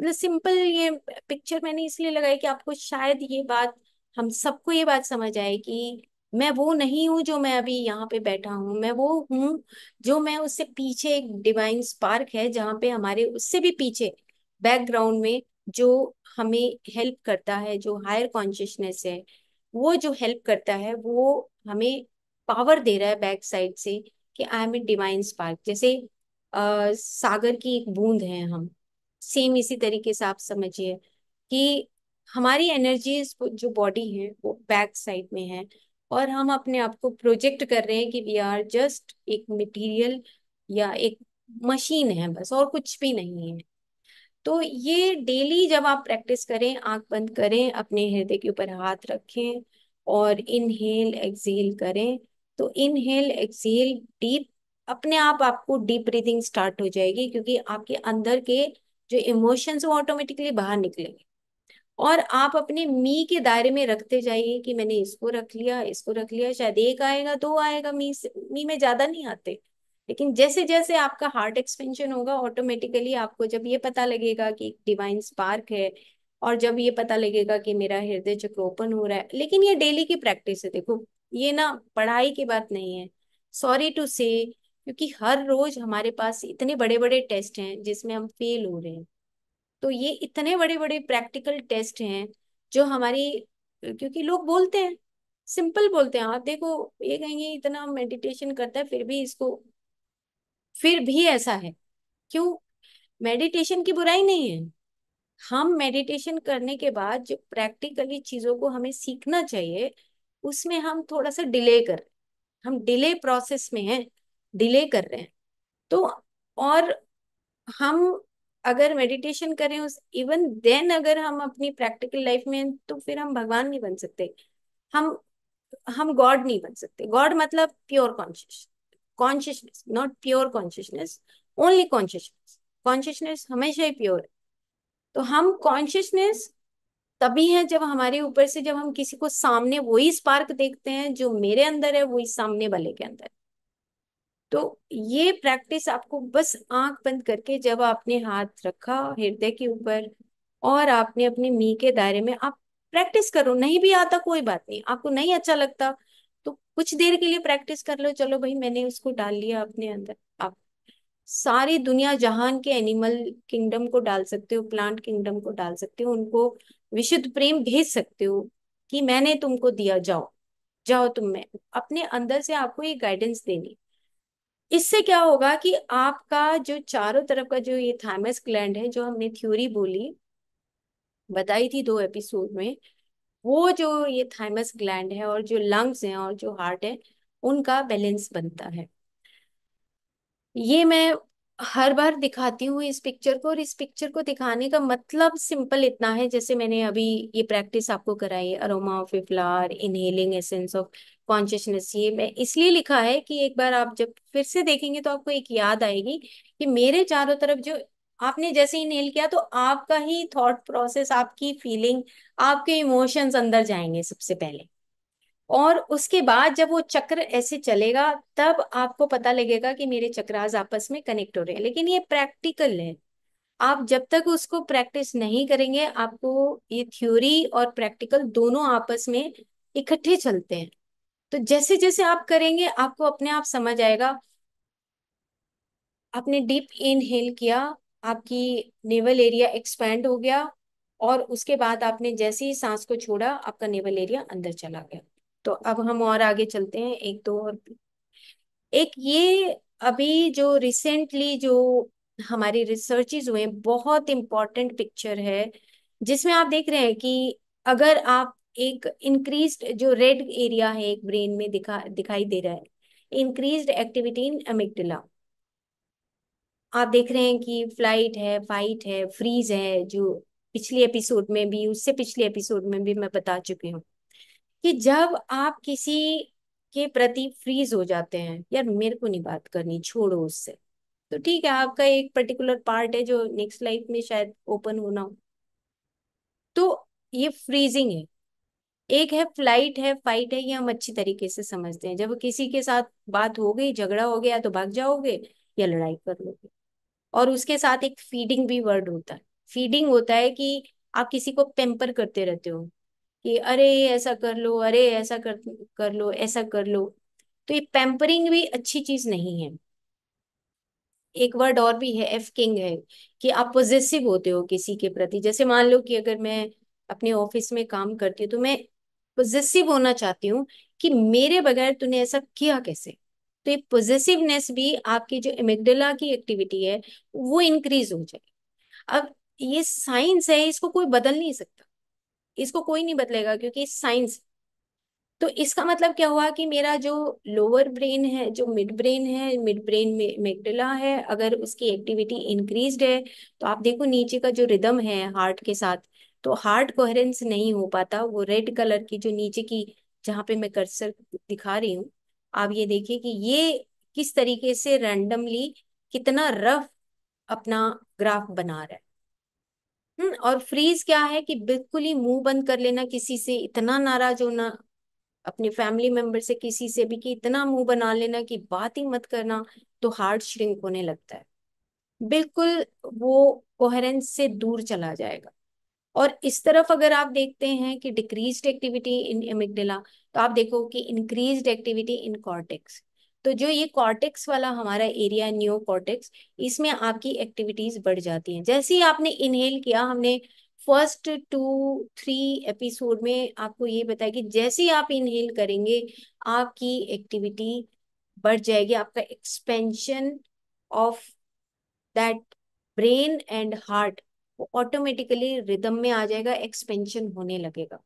Speaker 1: मतलब सिंपल ये पिक्चर मैंने इसलिए लगाई कि आपको शायद ये बात हम सबको ये बात समझ आए कि मैं वो नहीं हूँ जो मैं अभी यहाँ पे बैठा हूँ मैं वो हूँ जो मैं उससे पीछे एक डिवाइन स्पार्क है जहाँ पे हमारे उससे भी पीछे बैकग्राउंड में जो हमें हेल्प करता है जो हायर कॉन्शियसनेस है वो जो हेल्प करता है वो हमें पावर दे रहा है बैक साइड से कि I am a divine spark जैसे आ, सागर की एक बूंद है हम सेम इसी तरीके से आप समझिए कि हमारी एनर्जी जो बॉडी है वो बैक साइड में है और हम अपने आप को प्रोजेक्ट कर रहे हैं कि वी आर जस्ट एक मटेरियल या एक मशीन है बस और कुछ भी नहीं है तो ये डेली जब आप प्रैक्टिस करें आंख बंद करें अपने हृदय के ऊपर हाथ रखें और इनहेल एक्सेल करें तो इनहेल एक्सेल डीप अपने आप आपको डीप ब्रीदिंग स्टार्ट हो जाएगी क्योंकि आपके अंदर के जो इमोशंस वो ऑटोमेटिकली बाहर निकलेंगे और आप अपने मी के दायरे में रखते जाइए कि मैंने इसको रख लिया इसको रख लिया शायद एक आएगा दो आएगा मी मी में ज्यादा नहीं आते लेकिन जैसे जैसे आपका हार्ट एक्सपेंशन होगा ऑटोमेटिकली आपको जब ये पता लगेगा कि एक डिवाइन स्पार्क है और जब ये पता लगेगा कि मेरा हृदय चक्र ओपन हो रहा है लेकिन ये डेली की प्रैक्टिस है देखो ये ना पढ़ाई की बात नहीं है सॉरी टू से क्योंकि हर रोज हमारे पास इतने बड़े बड़े टेस्ट हैं जिसमें हम फेल हो रहे हैं तो ये इतने बड़े बड़े प्रैक्टिकल टेस्ट हैं जो हमारी क्योंकि लोग बोलते हैं सिंपल बोलते हैं आप देखो ये कहेंगे इतना मेडिटेशन करता है फिर भी इसको फिर भी ऐसा है क्यों मेडिटेशन की बुराई नहीं है हम मेडिटेशन करने के बाद जो प्रैक्टिकली चीजों को हमें सीखना चाहिए उसमें हम थोड़ा सा डिले कर हम डिले प्रोसेस में हैं डिले कर रहे हैं तो और हम अगर मेडिटेशन करें उस इवन देन अगर हम अपनी प्रैक्टिकल लाइफ में तो फिर हम भगवान नहीं बन सकते हम हम गॉड नहीं बन सकते गॉड मतलब pure conscious consciousness not pure consciousness only consciousness consciousness हमेशा ही प्योर है तो हम कॉन्शियसनेस तभी है जब हमारे ऊपर से जब हम किसी को सामने वही स्पार्क देखते हैं जो मेरे अंदर है वही सामने वाले के अंदर तो ये प्रैक्टिस आपको बस आंख बंद करके जब आपने हाथ रखा हृदय के ऊपर और आपने अपने मी के दायरे में आप प्रैक्टिस करो नहीं भी आता कोई बात नहीं आपको नहीं अच्छा लगता तो कुछ देर के लिए प्रैक्टिस कर लो चलो भाई मैंने उसको डाल लिया अपने अंदर आप सारी दुनिया जहान के एनिमल किंगडम को डाल सकते हो प्लांट किंगडम को डाल सकते हो उनको विशुद्ध प्रेम भेज सकते हो कि मैंने तुमको दिया जाओ जाओ तुम मैं अपने अंदर से आपको ये गाइडेंस देनी इससे क्या होगा कि आपका जो चारों तरफ का जो ये थैमस ग्लैंड है जो हमने थ्योरी बोली बताई थी दो एपिसोड में वो जो ये थाइमस ग्लैंड है और जो लंग्स हैं और जो हार्ट है उनका बैलेंस बनता है ये मैं हर बार दिखाती हूँ इस पिक्चर को और इस पिक्चर को दिखाने का मतलब सिंपल इतना है जैसे मैंने अभी ये प्रैक्टिस आपको कराई aroma of a flower inhaling essence of consciousness ये मैं इसलिए लिखा है कि एक बार आप जब फिर से देखेंगे तो आपको एक याद आएगी कि मेरे चारों तरफ जो आपने जैसे इनहेल किया तो आपका ही थॉट प्रोसेस आपकी फीलिंग आपके इमोशंस अंदर जाएंगे सबसे पहले और उसके बाद जब वो चक्र ऐसे चलेगा तब आपको पता लगेगा कि मेरे चक्रास आपस में कनेक्ट हो रहे हैं लेकिन ये प्रैक्टिकल है आप जब तक उसको प्रैक्टिस नहीं करेंगे आपको ये थ्योरी और प्रैक्टिकल दोनों आपस में इकट्ठे चलते हैं तो जैसे जैसे आप करेंगे आपको अपने आप समझ आएगा आपने डीप इनहेल किया आपकी नेवल एरिया एक्सपैंड हो गया और उसके बाद आपने जैसे ही सांस को छोड़ा आपका नेवल एरिया अंदर चला गया तो अब हम और आगे चलते हैं एक दो और एक ये अभी जो रिसेंटली जो हमारी रिसर्चेज हुए बहुत इम्पोर्टेंट पिक्चर है जिसमें आप देख रहे हैं कि अगर आप एक इंक्रीज्ड जो रेड एरिया है एक ब्रेन में दिखा दिखाई दे रहा है इंक्रीज्ड एक्टिविटी इन अमिग्डला आप देख रहे हैं कि फ्लाइट है फाइट है फ्रीज है जो पिछले एपिसोड में भी उससे पिछले एपिसोड में भी मैं बता चुकी हूँ कि जब आप किसी के प्रति फ्रीज हो जाते हैं यार मेरे को नहीं बात करनी छोड़ो उससे तो ठीक है आपका एक पर्टिकुलर पार्ट है जो नेक्स्ट लाइफ में शायद ओपन होना हो तो ये फ्रीजिंग है एक है फ्लाइट है फाइट है ये हम अच्छी तरीके से समझते हैं जब किसी के साथ बात हो गई झगड़ा हो गया तो भाग जाओगे या लड़ाई कर लोगे और उसके साथ एक फीडिंग भी वर्ड होता है फीडिंग होता है कि आप किसी को पेम्पर करते रहते हो कि अरे ऐसा कर लो अरे ऐसा कर कर लो ऐसा कर लो तो ये पेम्परिंग भी अच्छी चीज नहीं है एक वर्ड और भी है एफ किंग है कि आप पॉजिटिव होते हो किसी के प्रति जैसे मान लो कि अगर मैं अपने ऑफिस में काम करती हूँ तो मैं पॉजिटिव होना चाहती हूँ कि मेरे बगैर तूने ऐसा किया कैसे तो ये पॉजिटिवनेस भी आपकी जो इमेगडला की एक्टिविटी है वो इंक्रीज हो जाए अब ये साइंस है इसको कोई बदल नहीं सकता इसको कोई नहीं बदलेगा क्योंकि साइंस तो इसका मतलब क्या हुआ कि मेरा जो लोअर ब्रेन है जो मिड ब्रेन है मिड ब्रेन में मेगडला है अगर उसकी एक्टिविटी इंक्रीज है तो आप देखो नीचे का जो रिदम है हार्ट के साथ तो हार्ट कोहरेंस नहीं हो पाता वो रेड कलर की जो नीचे की जहां पे मैं कर्सर दिखा रही हूँ आप ये देखिए कि ये किस तरीके से रैंडमली कितना रफ अपना ग्राफ बना रहा है हम्म और फ्रीज क्या है कि बिल्कुल ही मुंह बंद कर लेना किसी से इतना नाराज होना अपने फैमिली मेंबर से किसी से भी कि इतना मुंह बना लेना कि बात ही मत करना तो हार्ट श्रिंक होने लगता है बिल्कुल वो कोहरेंस से दूर चला जाएगा और इस तरफ अगर आप देखते हैं कि डिक्रीज एक्टिविटी इन एमिगडेला तो आप देखो कि इंक्रीज एक्टिविटी इन कॉर्टेक्स तो जो ये कॉर्टेक्स वाला हमारा एरिया न्यू कॉर्टेक्स इसमें आपकी एक्टिविटीज बढ़ जाती हैं जैसे ही आपने इनहेल किया हमने फर्स्ट टू थ्री एपिसोड में आपको ये बताया कि जैसे ही आप इनहेल करेंगे आपकी एक्टिविटी बढ़ जाएगी आपका expansion of that brain and heart वो ऑटोमेटिकली रिदम में आ जाएगा एक्सपेंशन होने लगेगा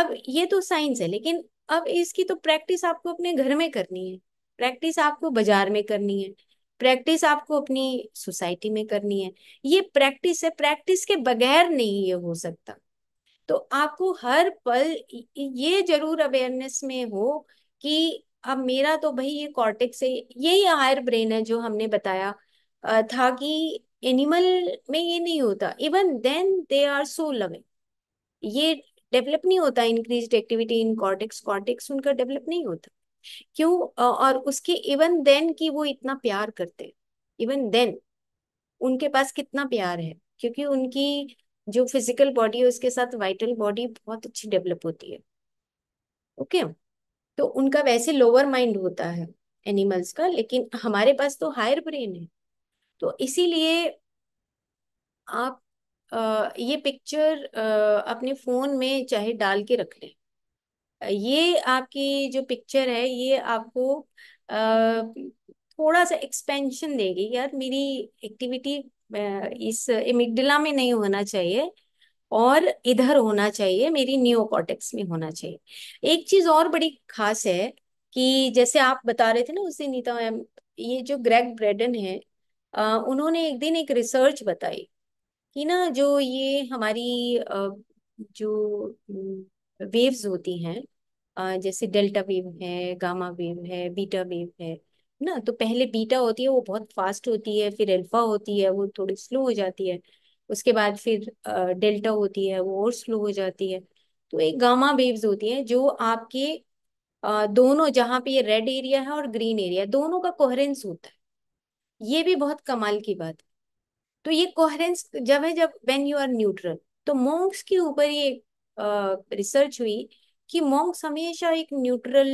Speaker 1: अब ये तो साइंस है लेकिन अब इसकी तो प्रैक्टिस आपको अपने घर में करनी है प्रैक्टिस आपको बाजार में करनी है प्रैक्टिस आपको अपनी सोसाइटी में करनी है ये प्रैक्टिस है प्रैक्टिस के बगैर नहीं ये हो सकता तो आपको हर पल ये जरूर अवेयरनेस में हो कि अब मेरा तो भाई ये कॉर्टेक्स है यही हायर ब्रेन है जो हमने बताया था कि एनिमल में ये नहीं होता even then they are so loving ये डेवलप नहीं होता increase activity in cortex cortex उनका डेवलप नहीं होता क्यों और उसके इवन देन कि वो इतना प्यार करते इवन देन उनके पास कितना प्यार है क्योंकि उनकी जो फिजिकल बॉडी है उसके साथ वाइटल बॉडी बहुत अच्छी डेवलप होती है ओके okay? तो उनका वैसे लोअर माइंड होता है एनिमल्स का लेकिन हमारे पास तो हायर ब्रेन है तो इसीलिए आप आ, ये पिक्चर अपने फोन में चाहे डाल के रख लें ये आपकी जो पिक्चर है ये आपको आ, थोड़ा सा एक्सपेंशन देगी यार मेरी एक्टिविटी इस इमिगडला में नहीं होना चाहिए और इधर होना चाहिए मेरी न्यू कॉटेक्स में होना चाहिए एक चीज और बड़ी खास है कि जैसे आप बता रहे थे ना उसे नीता मैम ये जो ग्रेग ब्रेडन है आ, उन्होंने एक दिन एक रिसर्च बताई कि ना जो ये हमारी आ, जो वेव्स होती हैं जैसे डेल्टा वेव है गामा वेव है बीटा वेव है ना तो पहले बीटा होती है वो बहुत फास्ट होती है फिर अल्फा होती है वो थोड़ी स्लो हो जाती है उसके बाद फिर डेल्टा होती है वो और स्लो हो जाती है तो एक गामा वेव्स होती है जो आपके दोनों जहाँ पे ये रेड एरिया है और ग्रीन एरिया दोनों का कोहरेंस होता है ये भी बहुत कमाल की बात है तो ये कोहरेंस जब है जब वेन यू आर न्यूट्रल तो मोंग्स के ऊपर ये रिसर्च हुई कि मॉन्क्स हमेशा एक न्यूट्रल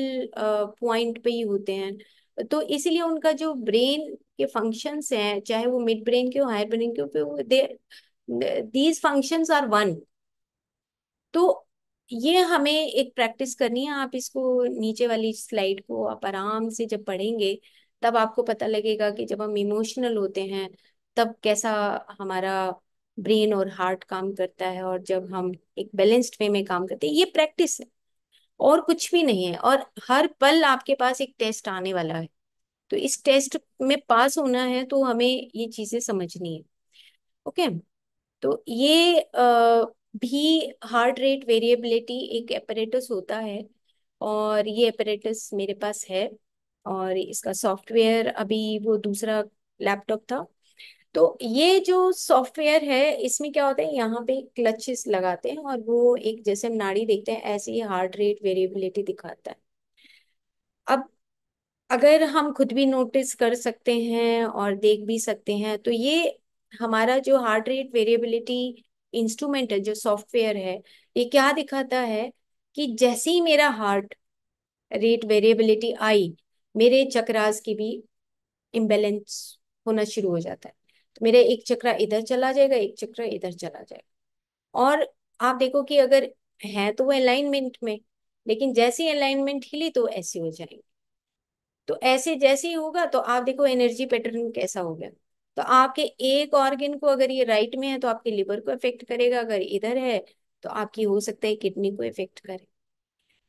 Speaker 1: पॉइंट पे ही होते हैं तो इसीलिए उनका जो ब्रेन के फंक्शंस हैं चाहे वो मिड ब्रेन के हो हायर ब्रेन के हो they these functions are one तो ये हमें एक प्रैक्टिस करनी है आप इसको नीचे वाली स्लाइड को आप आराम से जब पढ़ेंगे तब आपको पता लगेगा कि जब हम इमोशनल होते हैं तब कैसा हमारा ब्रेन और हार्ट काम करता है और जब हम एक बैलेंस्ड वे में काम करते हैं ये प्रैक्टिस है और कुछ भी नहीं है और हर पल आपके पास एक टेस्ट आने वाला है तो इस टेस्ट में पास होना है तो हमें ये चीजें समझनी है ओके तो ये भी हार्ट रेट वेरिएबिलिटी एक एपरेटस होता है और ये एपरेटस मेरे पास है और इसका सॉफ्टवेयर अभी वो दूसरा लैपटॉप था तो ये जो सॉफ्टवेयर है इसमें क्या होता है यहाँ पे क्लचेस लगाते हैं और वो एक जैसे हम नाड़ी देखते हैं ऐसे ही हार्ट रेट वेरिएबिलिटी दिखाता है अब अगर हम खुद भी नोटिस कर सकते हैं और देख भी सकते हैं तो ये हमारा जो हार्ट रेट वेरिएबिलिटी इंस्ट्रूमेंट है जो सॉफ्टवेयर है ये क्या दिखाता है कि जैसे ही मेरा हार्ट रेट वेरिएबिलिटी आई मेरे चक्रास की भी इम्बेलेंस होना शुरू हो जाता है तो एक चक्र इधर चला जाएगा एक चक्र इधर चला जाएगा और आप देखो कि अगर है तो वो अलाइनमेंट में लेकिन जैसी अलाइनमेंट हिली तो ऐसी हो जाएंगे तो ऐसे जैसे ही होगा तो आप देखो एनर्जी पैटर्न कैसा हो गया तो आपके एक ऑर्गेन को अगर ये राइट में है तो आपके लिवर को इफेक्ट करेगा अगर इधर है तो आपकी हो सकता है किडनी को इफेक्ट करे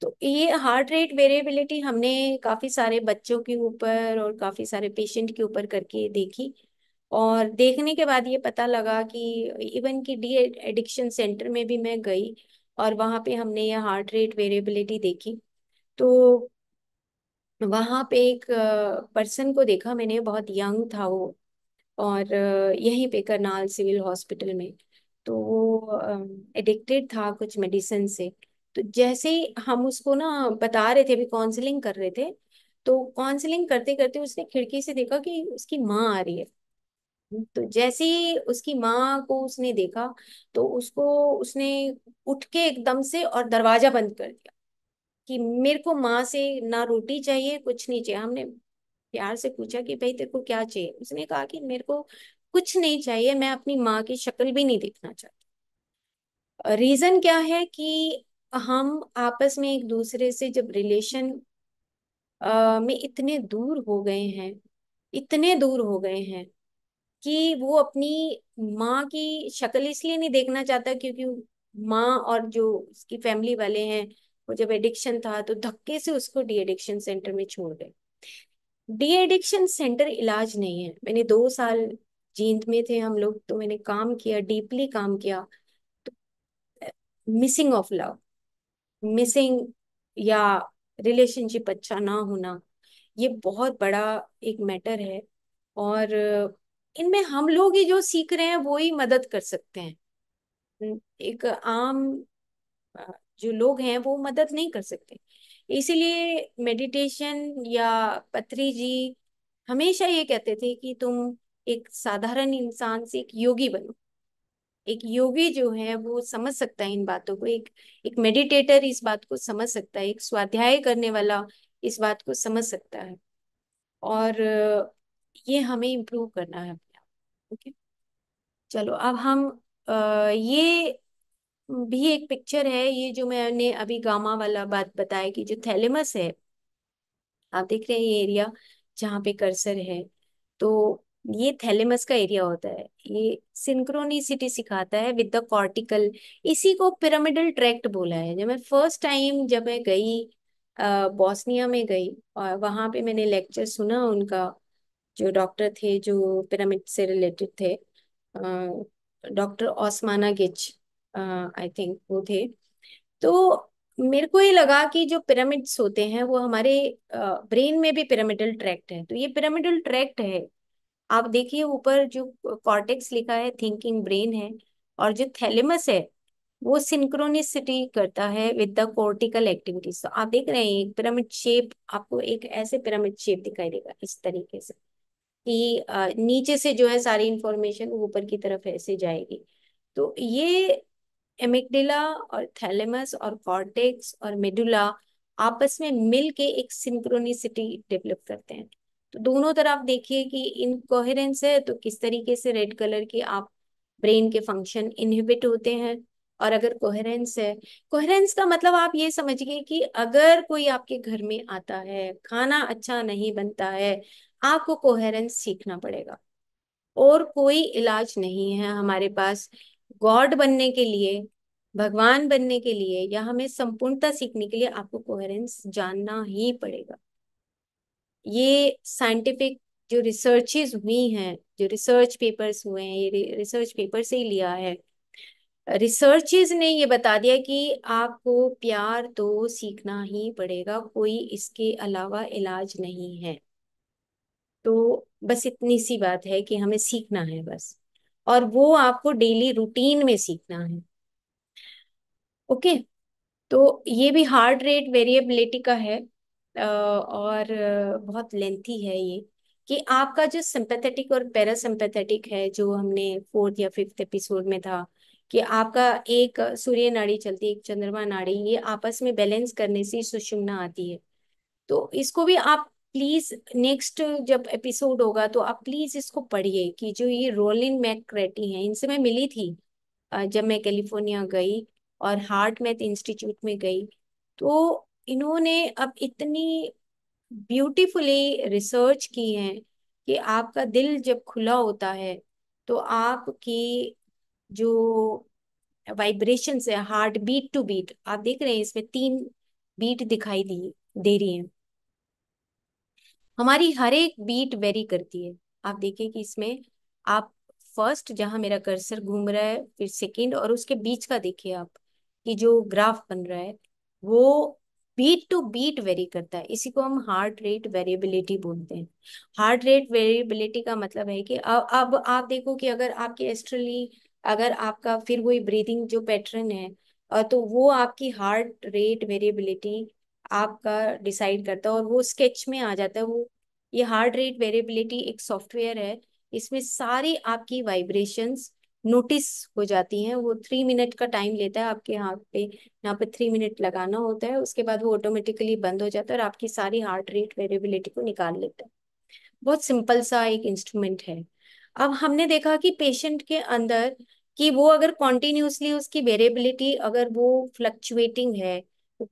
Speaker 1: तो ये हार्ट रेट वेरिएबिलिटी हमने काफी सारे बच्चों के ऊपर और काफी सारे पेशेंट के ऊपर करके देखी और देखने के बाद ये पता लगा कि इवन कि डी एडिक्शन सेंटर में भी मैं गई और वहाँ पे हमने ये हार्ट रेट वेरिएबिलिटी देखी तो वहाँ पे एक पर्सन को देखा मैंने बहुत यंग था वो और यहीं पे करनाल सिविल हॉस्पिटल में तो वो एडिक्टेड था कुछ मेडिसिन से तो जैसे ही हम उसको ना बता रहे थे अभी काउंसलिंग कर रहे थे तो काउंसलिंग करते करते उसने खिड़की से देखा कि उसकी माँ आ रही है तो जैसे ही उसकी माँ को उसने देखा तो उसको उसने उठ के एकदम से और दरवाजा बंद कर दिया कि मेरे को माँ से ना रोटी चाहिए कुछ नहीं चाहिए हमने प्यार से पूछा कि भाई तेरे को क्या चाहिए उसने कहा कि मेरे को कुछ नहीं चाहिए मैं अपनी माँ की शक्ल भी नहीं देखना चाहती रीजन क्या है कि हम आपस में एक दूसरे से जब रिलेशन में इतने दूर हो गए हैं इतने दूर हो गए हैं कि वो अपनी माँ की शक्ल इसलिए नहीं देखना चाहता क्योंकि माँ और जो उसकी फैमिली वाले हैं वो जब एडिक्शन था तो धक्के से उसको डी एडिक्शन सेंटर में छोड़ गए डी एडिक्शन सेंटर इलाज नहीं है मैंने दो साल जींद में थे हम लोग तो मैंने काम किया डीपली काम किया तो मिसिंग ऑफ लव मिसिंग या रिलेशनशिप अच्छा ना होना ये बहुत बड़ा एक मैटर है और इनमें हम लोग ही जो सीख रहे हैं वो ही मदद कर सकते हैं एक आम जो लोग हैं वो मदद नहीं कर सकते इसीलिए मेडिटेशन या पत्री जी हमेशा ये कहते थे कि तुम एक साधारण इंसान से एक योगी बनो एक योगी जो है वो समझ सकता है इन बातों को एक एक मेडिटेटर इस बात को समझ सकता है एक स्वाध्याय करने वाला इस बात को समझ सकता है और ये हमें इम्प्रूव करना है ओके चलो अब हम आ, ये भी एक पिक्चर है ये जो मैंने अभी गामा वाला बात बताया कि जो थैलेमस है आप देख रहे हैं ये एरिया जहाँ पे कर्सर है तो ये थैलेमस का एरिया होता है ये सिंक्रोनिसिटी सिखाता है विद द कॉर्टिकल इसी को पिरामिडल ट्रैक्ट बोला है जब मैं फर्स्ट टाइम जब मैं गई बॉस्निया में गई और वहां पे मैंने लेक्चर सुना उनका जो डॉक्टर थे जो पिरामिड से रिलेटेड थे डॉक्टर ओस्माना गिच आई थिंक वो थे तो मेरे को ये लगा कि जो पिरामिड्स होते हैं वो हमारे ब्रेन में भी पिरामिडल ट्रैक्ट है तो ये पिरामिडल ट्रैक्ट है आप देखिए ऊपर जो कॉर्टेक्स लिखा है थिंकिंग ब्रेन है और जो थैलेमस है वो सिंक्रोनिसिटी करता है विद द कॉर्टिकल एक्टिविटीज तो आप देख रहे हैं एक पिरामिड शेप आपको एक ऐसे पिरामिड शेप दिखाई देगा इस तरीके से कि नीचे से जो है सारी इंफॉर्मेशन ऊपर की तरफ ऐसे जाएगी तो ये एमिकडिला और थैलेमस और कॉर्टेक्स और मेडुला आपस में मिल के एक सिंक्रोनिसिटी डेवलप करते हैं तो दोनों तरफ देखिए कि इनकोहेरेंस है तो किस तरीके से रेड कलर के आप ब्रेन के फंक्शन इनहिबिट होते हैं और अगर कोहरेंस है कोहरेंस का मतलब आप ये समझिए कि अगर कोई आपके घर में आता है खाना अच्छा नहीं बनता है आपको कोहेरेंस सीखना पड़ेगा और कोई इलाज नहीं है हमारे पास गॉड बनने के लिए भगवान बनने के लिए या हमें संपूर्णता सीखने के लिए आपको कोहेरेंस जानना ही पड़ेगा ये साइंटिफिक जो रिसर्चेज हुई हैं जो रिसर्च पेपर्स हुए हैं ये रिसर्च पेपर से ही लिया है रिसर्चेज ने ये बता दिया कि आपको प्यार तो सीखना ही पड़ेगा कोई इसके अलावा इलाज नहीं है तो बस इतनी सी बात है कि हमें सीखना है बस और वो आपको डेली रूटीन में सीखना है ओके तो ये भी हार्ट रेट वेरिएबिलिटी का है और बहुत लेंथी है ये कि आपका जो सिंपैथेटिक और पैरासिंपैथेटिक है जो हमने फोर्थ या फिफ्थ एपिसोड में था कि आपका एक सूर्य नाड़ी चलती है एक चंद्रमा नाड़ी ये आपस में बैलेंस करने से सुषुम्ना आती है तो इसको भी आप प्लीज नेक्स्ट जब एपिसोड होगा तो आप प्लीज इसको पढ़िए कि जो ये रोलिन मैक्रेटी हैं इनसे मैं मिली थी जब मैं कैलिफोर्निया गई और हार्ट मैथ इंस्टीट्यूट में गई तो इन्होंने अब इतनी ब्यूटीफुली रिसर्च की है कि आपका दिल जब खुला होता है तो आपकी जो वाइब्रेशन है हार्ट बीट टू बीट आप देख रहे हैं इसमें तीन बीट दिखाई दी दे रही है हमारी हर एक बीट वेरी करती है आप देखिए कि इसमें आप फर्स्ट जहां मेरा कर्सर घूम रहा है फिर सेकंड और उसके बीच का देखिए आप कि जो ग्राफ बन रहा है वो बीट टू बीट वेरी करता है इसी को हम हार्ट रेट वेरिएबिलिटी बोलते हैं हार्ट रेट वेरिएबिलिटी का मतलब है कि अब अब आप देखो कि अगर आपके एस्ट्रली अगर आपका फिर वही ब्रीदिंग जो पैटर्न है तो वो आपकी हार्ट रेट वेरिएबिलिटी आपका डिसाइड करता है और वो स्केच में आ जाता है वो ये हार्ट रेट वेरिएबिलिटी एक सॉफ्टवेयर है इसमें सारी आपकी वाइब्रेशंस नोटिस हो जाती हैं वो थ्री मिनट का टाइम लेता है आपके यहाँ पे यहाँ पे थ्री मिनट लगाना होता है उसके बाद वो ऑटोमेटिकली बंद हो जाता है और आपकी सारी हार्ट रेट वेरिएबिलिटी को निकाल लेता है बहुत सिंपल सा एक इंस्ट्रूमेंट है अब हमने देखा कि पेशेंट के अंदर कि वो अगर कॉन्टिन्यूसली उसकी वेरिएबिलिटी अगर वो फ्लक्चुएटिंग है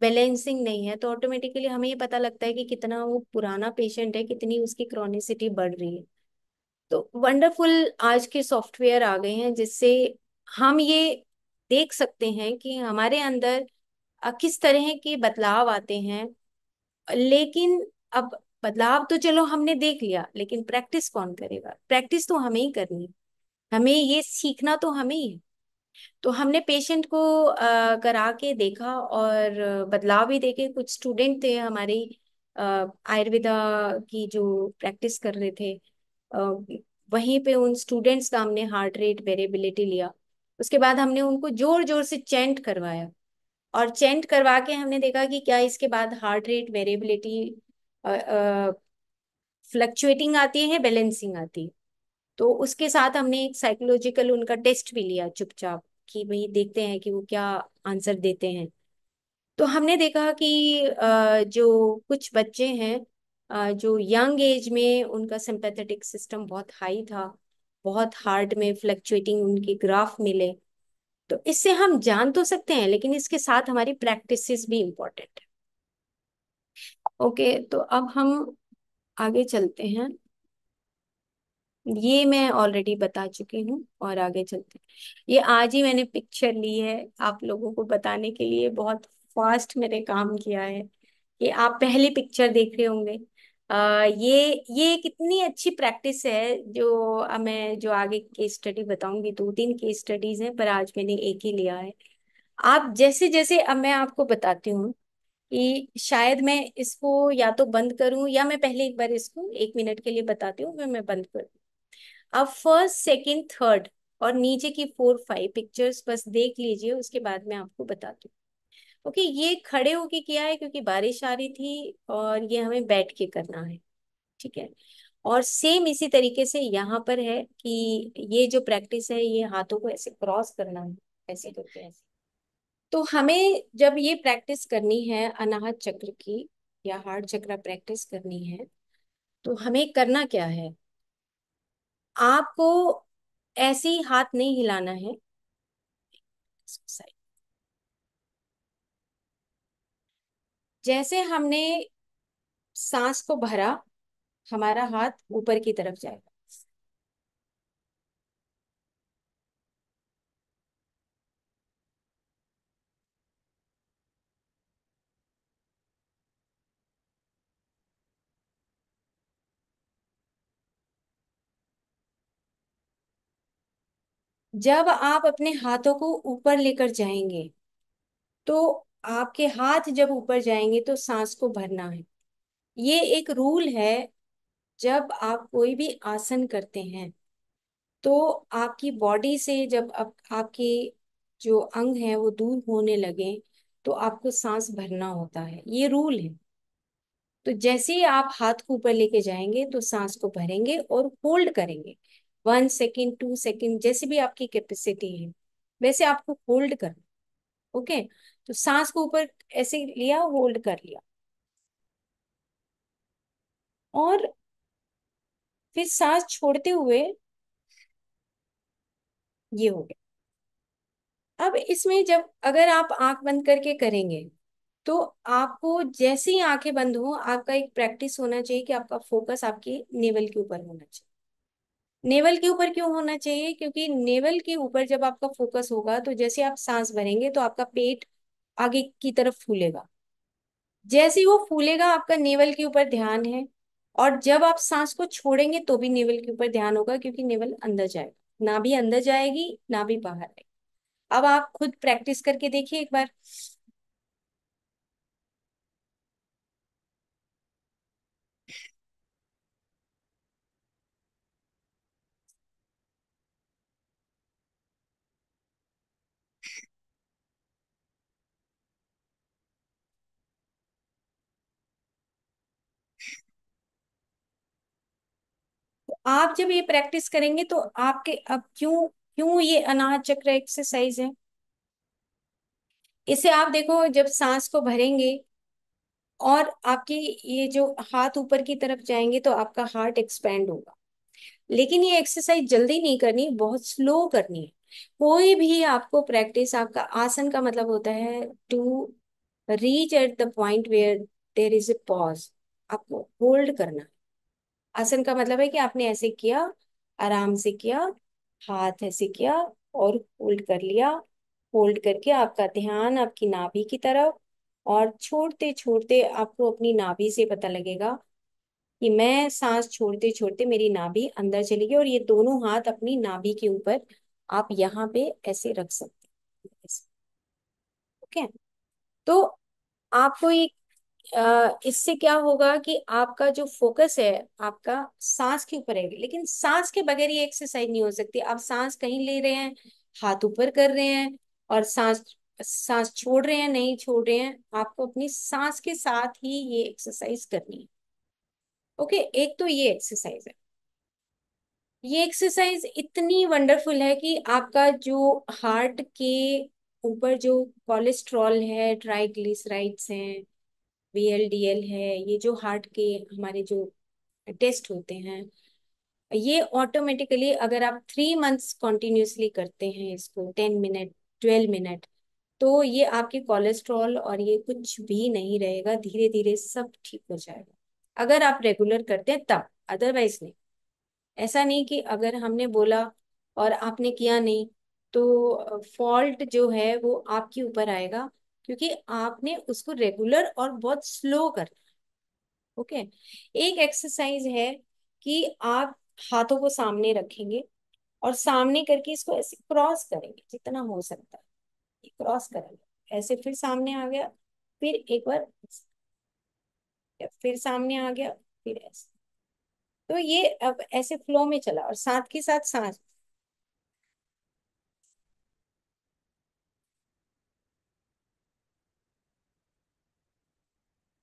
Speaker 1: बैलेंसिंग नहीं है तो ऑटोमेटिकली हमें ये पता लगता है कि कितना वो पुराना पेशेंट है कितनी उसकी क्रॉनिसिटी बढ़ रही है तो वंडरफुल आज के सॉफ्टवेयर आ गए हैं जिससे हम ये देख सकते हैं कि हमारे अंदर किस तरह के बदलाव आते हैं लेकिन अब बदलाव तो चलो हमने देख लिया लेकिन प्रैक्टिस कौन करेगा प्रैक्टिस तो हमें ही करनी है हमें ये सीखना तो हमें ही है तो हमने पेशेंट को करा के देखा और बदलाव भी देखे कुछ स्टूडेंट थे हमारे आयुर्वेदा की जो प्रैक्टिस कर रहे थे वहीं पे उन स्टूडेंट्स का हमने हार्ट रेट वेरिएबिलिटी लिया उसके बाद हमने उनको जोर जोर से चेंट करवाया और चेंट करवा के हमने देखा कि क्या इसके बाद हार्ट रेट वेरिएबिलिटी फ्लक्चुएटिंग आती है बैलेंसिंग आती है तो उसके साथ हमने एक साइकोलॉजिकल उनका टेस्ट भी लिया चुपचाप कि भाई देखते हैं कि वो क्या आंसर देते हैं तो हमने देखा कि जो कुछ बच्चे हैं जो यंग एज में उनका सिंपैथेटिक सिस्टम बहुत हाई था बहुत हार्ड में फ्लक्चुएटिंग उनके ग्राफ मिले तो इससे हम जान तो सकते हैं लेकिन इसके साथ हमारी प्रैक्टिसेस भी इम्पोर्टेंट है ओके तो अब हम आगे चलते हैं ये मैं ऑलरेडी बता चुकी हूँ और आगे चलते हैं ये आज ही मैंने पिक्चर ली है आप लोगों को बताने के लिए बहुत फास्ट मैंने काम किया है कि आप पहले पिक्चर देख रहे होंगे ये ये कितनी अच्छी प्रैक्टिस है जो मैं जो आगे केस स्टडी बताऊंगी दो तीन केस स्टडीज हैं पर आज मैंने एक ही लिया है आप जैसे जैसे अब मैं आपको बताती हूँ कि शायद मैं इसको या तो बंद करूं या मैं पहले एक बार इसको एक मिनट के लिए बताती हूँ फिर मैं बंद करूँ अब फर्स्ट सेकंड थर्ड और नीचे की फोर फाइव पिक्चर्स बस देख लीजिए उसके बाद में आपको बताती हूँ ओके ये खड़े होके किया है क्योंकि बारिश आ रही थी और ये हमें बैठ के करना है ठीक है और सेम इसी तरीके से यहाँ पर है कि ये जो प्रैक्टिस है ये हाथों को ऐसे क्रॉस करना है ऐसे करके ऐसे तो हमें जब ये प्रैक्टिस करनी है अनाहत चक्र की या हार्ट चक्र प्रैक्टिस करनी है तो हमें करना क्या है आपको ऐसे ही हाथ नहीं हिलाना है जैसे हमने सांस को भरा हमारा हाथ ऊपर की तरफ जाएगा जब आप अपने हाथों को ऊपर लेकर जाएंगे तो आपके हाथ जब ऊपर जाएंगे तो सांस को भरना है ये एक रूल है जब आप कोई भी आसन करते हैं तो आपकी बॉडी से जब आप, आपके जो अंग है वो दूर होने लगे तो आपको सांस भरना होता है ये रूल है तो जैसे ही आप हाथ को ऊपर लेके जाएंगे तो सांस को भरेंगे और होल्ड करेंगे वन सेकेंड टू सेकेंड जैसे भी आपकी कैपेसिटी है वैसे आपको होल्ड करना ओके तो सांस को ऊपर ऐसे लिया होल्ड कर लिया और फिर सांस छोड़ते हुए ये हो गया अब इसमें जब अगर आप आंख बंद करके करेंगे तो आपको जैसे ही आंखें बंद हो आपका एक प्रैक्टिस होना चाहिए कि आपका फोकस आपके नेवल के ऊपर होना चाहिए नेवल के ऊपर क्यों होना चाहिए क्योंकि नेवल के ऊपर जब आपका फोकस होगा तो जैसे आप सांस भरेंगे तो आपका पेट आगे की तरफ फूलेगा जैसे वो फूलेगा आपका नेवल के ऊपर ध्यान है और जब आप सांस को छोड़ेंगे तो भी नेवल के ऊपर ध्यान होगा क्योंकि नेवल अंदर जाएगा ना भी अंदर जाएगी ना भी बाहर आएगी अब आप खुद प्रैक्टिस करके देखिए एक बार आप जब ये प्रैक्टिस करेंगे तो आपके अब क्यों क्यों ये अनाज चक्र एक्सरसाइज है इसे आप देखो जब सांस को भरेंगे और आपके ये जो हाथ ऊपर की तरफ जाएंगे तो आपका हार्ट एक्सपेंड होगा लेकिन ये एक्सरसाइज जल्दी नहीं करनी बहुत स्लो करनी है कोई भी आपको प्रैक्टिस आपका आसन का मतलब होता है to reach at the point where there is a pause आपको होल्ड करना आसन का मतलब है कि आपने ऐसे किया आराम से किया हाथ ऐसे किया और होल्ड कर लिया होल्ड करके आपका ध्यान आपकी नाभि की तरफ और छोड़ते छोड़ते आपको अपनी नाभि से पता लगेगा कि मैं सांस छोड़ते छोड़ते मेरी नाभि अंदर चली गई और ये दोनों हाथ अपनी नाभि के ऊपर आप यहाँ पे ऐसे रख सकते हैं ओके तो आपको एक इससे क्या होगा कि आपका जो फोकस है आपका सांस के ऊपर है लेकिन सांस के बगैर ये एक्सरसाइज नहीं हो सकती आप सांस कहीं ले रहे हैं हाथ ऊपर कर रहे हैं और सांस सांस छोड़ रहे हैं नहीं छोड़ रहे हैं आपको अपनी सांस के साथ ही ये एक्सरसाइज करनी है ओके एक तो ये एक्सरसाइज है ये एक्सरसाइज इतनी वंडरफुल है कि आपका जो हार्ट के ऊपर जो कोलेस्ट्रॉल है ट्राइग्लिसराइड्स हैं वी है ये जो हार्ट के हमारे जो टेस्ट होते हैं ये ऑटोमेटिकली अगर आप थ्री मंथ्स कॉन्टिन्यूसली करते हैं इसको टेन मिनट ट्वेल्व मिनट तो ये आपके कोलेस्ट्रॉल और ये कुछ भी नहीं रहेगा धीरे धीरे सब ठीक हो जाएगा अगर आप रेगुलर करते हैं तब अदरवाइज नहीं ऐसा नहीं कि अगर हमने बोला और आपने किया नहीं तो फॉल्ट जो है वो आपके ऊपर आएगा क्योंकि आपने उसको रेगुलर और बहुत स्लो करना ओके एक एक्सरसाइज है कि आप हाथों को सामने रखेंगे और सामने करके इसको ऐसे क्रॉस करेंगे जितना हो सकता है क्रॉस करेंगे ऐसे फिर सामने आ गया फिर एक बार फिर सामने आ गया फिर ऐसे तो ये अब ऐसे फ्लो में चला और साथ के साथ सांस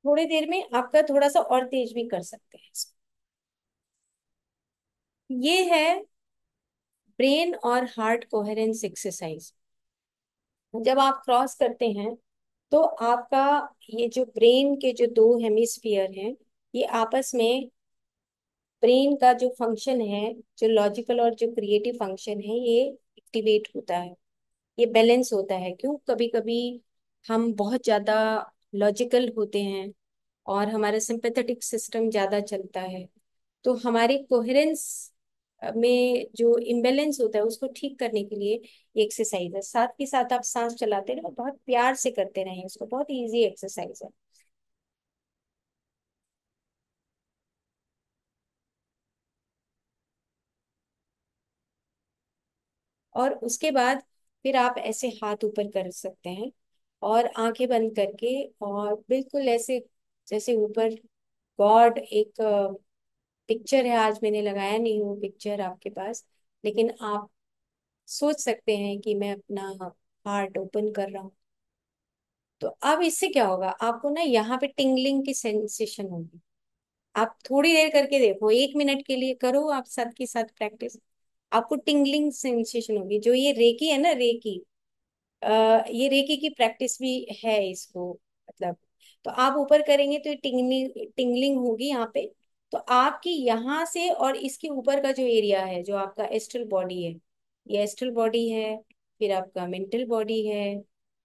Speaker 1: थोड़ी देर में आपका थोड़ा सा और तेज भी कर सकते हैं ये है ब्रेन और हार्ट कोहरेंस एक्सरसाइज जब आप क्रॉस करते हैं तो आपका ये जो ब्रेन के जो दो हेमिस्फीयर हैं ये आपस में ब्रेन का जो फंक्शन है जो लॉजिकल और जो क्रिएटिव फंक्शन है ये एक्टिवेट होता है ये बैलेंस होता है क्यों कभी कभी हम बहुत ज़्यादा लॉजिकल होते हैं और हमारा सिंपैथेटिक सिस्टम ज़्यादा चलता है तो हमारी कोहेरेंस में जो इम्बेलेंस होता है उसको ठीक करने के लिए एक्सरसाइज है साथ के साथ आप सांस चलाते रहे और बहुत प्यार से करते रहें उसको बहुत ईजी एक्सरसाइज है और उसके बाद फिर आप ऐसे हाथ ऊपर कर सकते हैं और आंखें बंद करके और बिल्कुल ऐसे जैसे ऊपर गॉड एक पिक्चर है आज मैंने लगाया नहीं हूँ पिक्चर आपके पास लेकिन आप सोच सकते हैं कि मैं अपना हार्ट ओपन कर रहा हूँ तो अब इससे क्या होगा आपको ना यहाँ पे टिंगलिंग की सेंसेशन होगी आप थोड़ी देर करके देखो एक मिनट के लिए करो आप साथ के साथ प्रैक्टिस आपको टिंगलिंग सेंसेशन होगी जो ये रेकी है ना रेकी ये रेकी की प्रैक्टिस भी है इसको मतलब तो आप ऊपर करेंगे तो ये टिंगलिंग टिंगलिंग होगी यहाँ पे तो आपकी यहाँ से और इसके ऊपर का जो एरिया है जो आपका एस्ट्रल बॉडी है ये एस्ट्रल बॉडी है फिर आपका मेंटल बॉडी है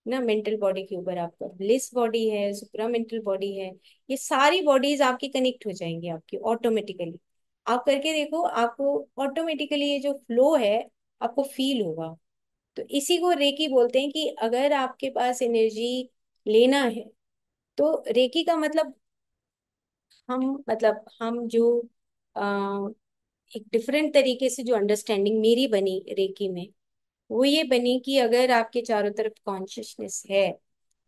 Speaker 1: ना मेंटल बॉडी के ऊपर आपका ब्लिस बॉडी है सुप्रा मेंटल बॉडी है ये सारी बॉडीज आपकी कनेक्ट हो जाएंगी आपकी ऑटोमेटिकली आप करके देखो आपको ऑटोमेटिकली ये जो फ्लो है आपको फील होगा तो इसी को रेकी बोलते हैं कि अगर आपके पास एनर्जी लेना है तो रेकी का मतलब हम मतलब हम जो आ, एक डिफरेंट तरीके से जो अंडरस्टैंडिंग मेरी बनी रेकी में वो ये बनी कि अगर आपके चारों तरफ कॉन्शियसनेस है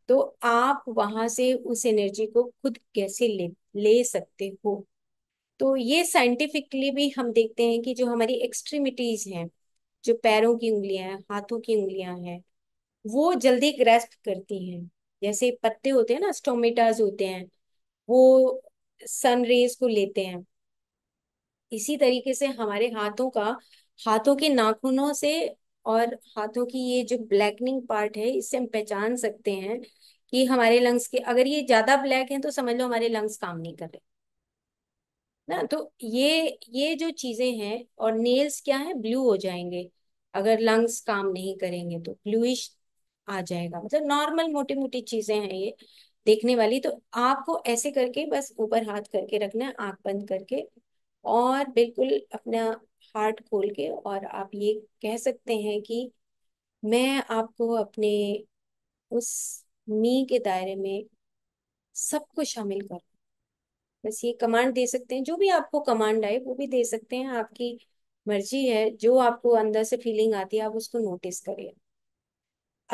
Speaker 1: तो आप वहां से उस एनर्जी को खुद कैसे ले ले सकते हो तो ये साइंटिफिकली भी हम देखते हैं कि जो हमारी एक्सट्रीमिटीज हैं जो पैरों की उंगलियां हैं हाथों की उंगलियां हैं वो जल्दी ग्रेस्प करती हैं जैसे पत्ते होते हैं ना स्टोमेटाज होते हैं वो सन रेज को लेते हैं इसी तरीके से हमारे हाथों का हाथों के नाखूनों से और हाथों की ये जो ब्लैकनिंग पार्ट है इससे हम पहचान सकते हैं कि हमारे लंग्स के अगर ये ज्यादा ब्लैक हैं तो समझ लो हमारे लंग्स काम नहीं कर रहे ना तो ये ये जो चीजें हैं और नेल्स क्या है ब्लू हो जाएंगे अगर लंग्स काम नहीं करेंगे तो ब्लूइश आ जाएगा मतलब नॉर्मल मोटी मोटी चीजें हैं ये देखने वाली तो आपको ऐसे करके बस ऊपर हाथ करके रखना है आंख बंद करके और बिल्कुल अपना हार्ट खोल के और आप ये कह सकते हैं कि मैं आपको अपने उस मी के दायरे में सबको शामिल कर बस ये कमांड दे सकते हैं जो भी आपको कमांड आए वो भी दे सकते हैं आपकी मर्जी है जो आपको अंदर से फीलिंग आती है आप उसको नोटिस करिए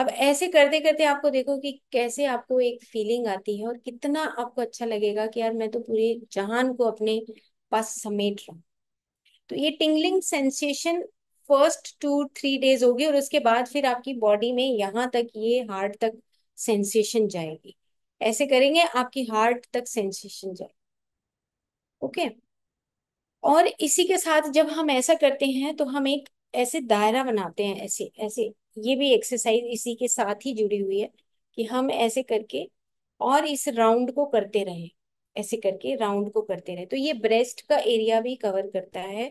Speaker 1: अब ऐसे करते करते आपको देखो कि कैसे आपको एक फीलिंग आती है और कितना आपको अच्छा लगेगा कि यार मैं तो पूरे जहान को अपने पास समेट रहा हूँ तो ये tingling sensation first two three days होगी और उसके बाद फिर आपकी बॉडी में यहाँ तक ये हार्ट तक सेंसेशन जाएगी ऐसे करेंगे आपकी हार्ट तक सेंसेशन जाएगी ओके और इसी के साथ जब हम ऐसा करते हैं तो हम एक ऐसे दायरा बनाते हैं ऐसे ऐसे ये भी एक्सरसाइज इसी के साथ ही जुड़ी हुई है कि हम ऐसे करके और इस राउंड को करते रहे ऐसे करके राउंड को करते रहे तो ये ब्रेस्ट का एरिया भी कवर करता है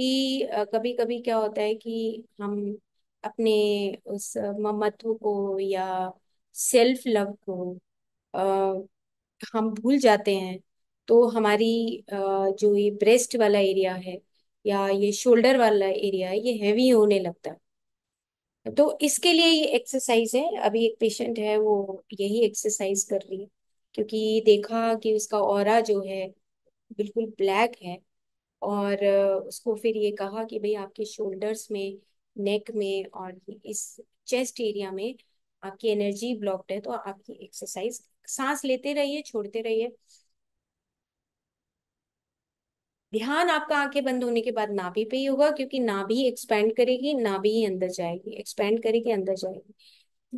Speaker 1: कि कभी कभी क्या होता है कि हम अपने उस ममत्व को या सेल्फ लव को आ, हम भूल जाते हैं तो हमारी जो ये ब्रेस्ट वाला एरिया है या ये शोल्डर वाला एरिया है ये हैवी होने लगता है तो इसके लिए ये एक्सरसाइज है अभी एक पेशेंट है वो यही एक्सरसाइज कर रही है क्योंकि देखा कि उसका और जो है बिल्कुल ब्लैक है और उसको फिर ये कहा कि भाई आपके शोल्डर्स में नेक में और इस चेस्ट एरिया में आपकी एनर्जी ब्लॉक्ड है तो आपकी एक्सरसाइज सांस लेते रहिए छोड़ते रहिए ध्यान आपका आंखें बंद होने के बाद नाभि पे ही होगा क्योंकि नाभि एक्सपेंड करेगी नाभि ही अंदर जाएगी एक्सपेंड करेगी अंदर जाएगी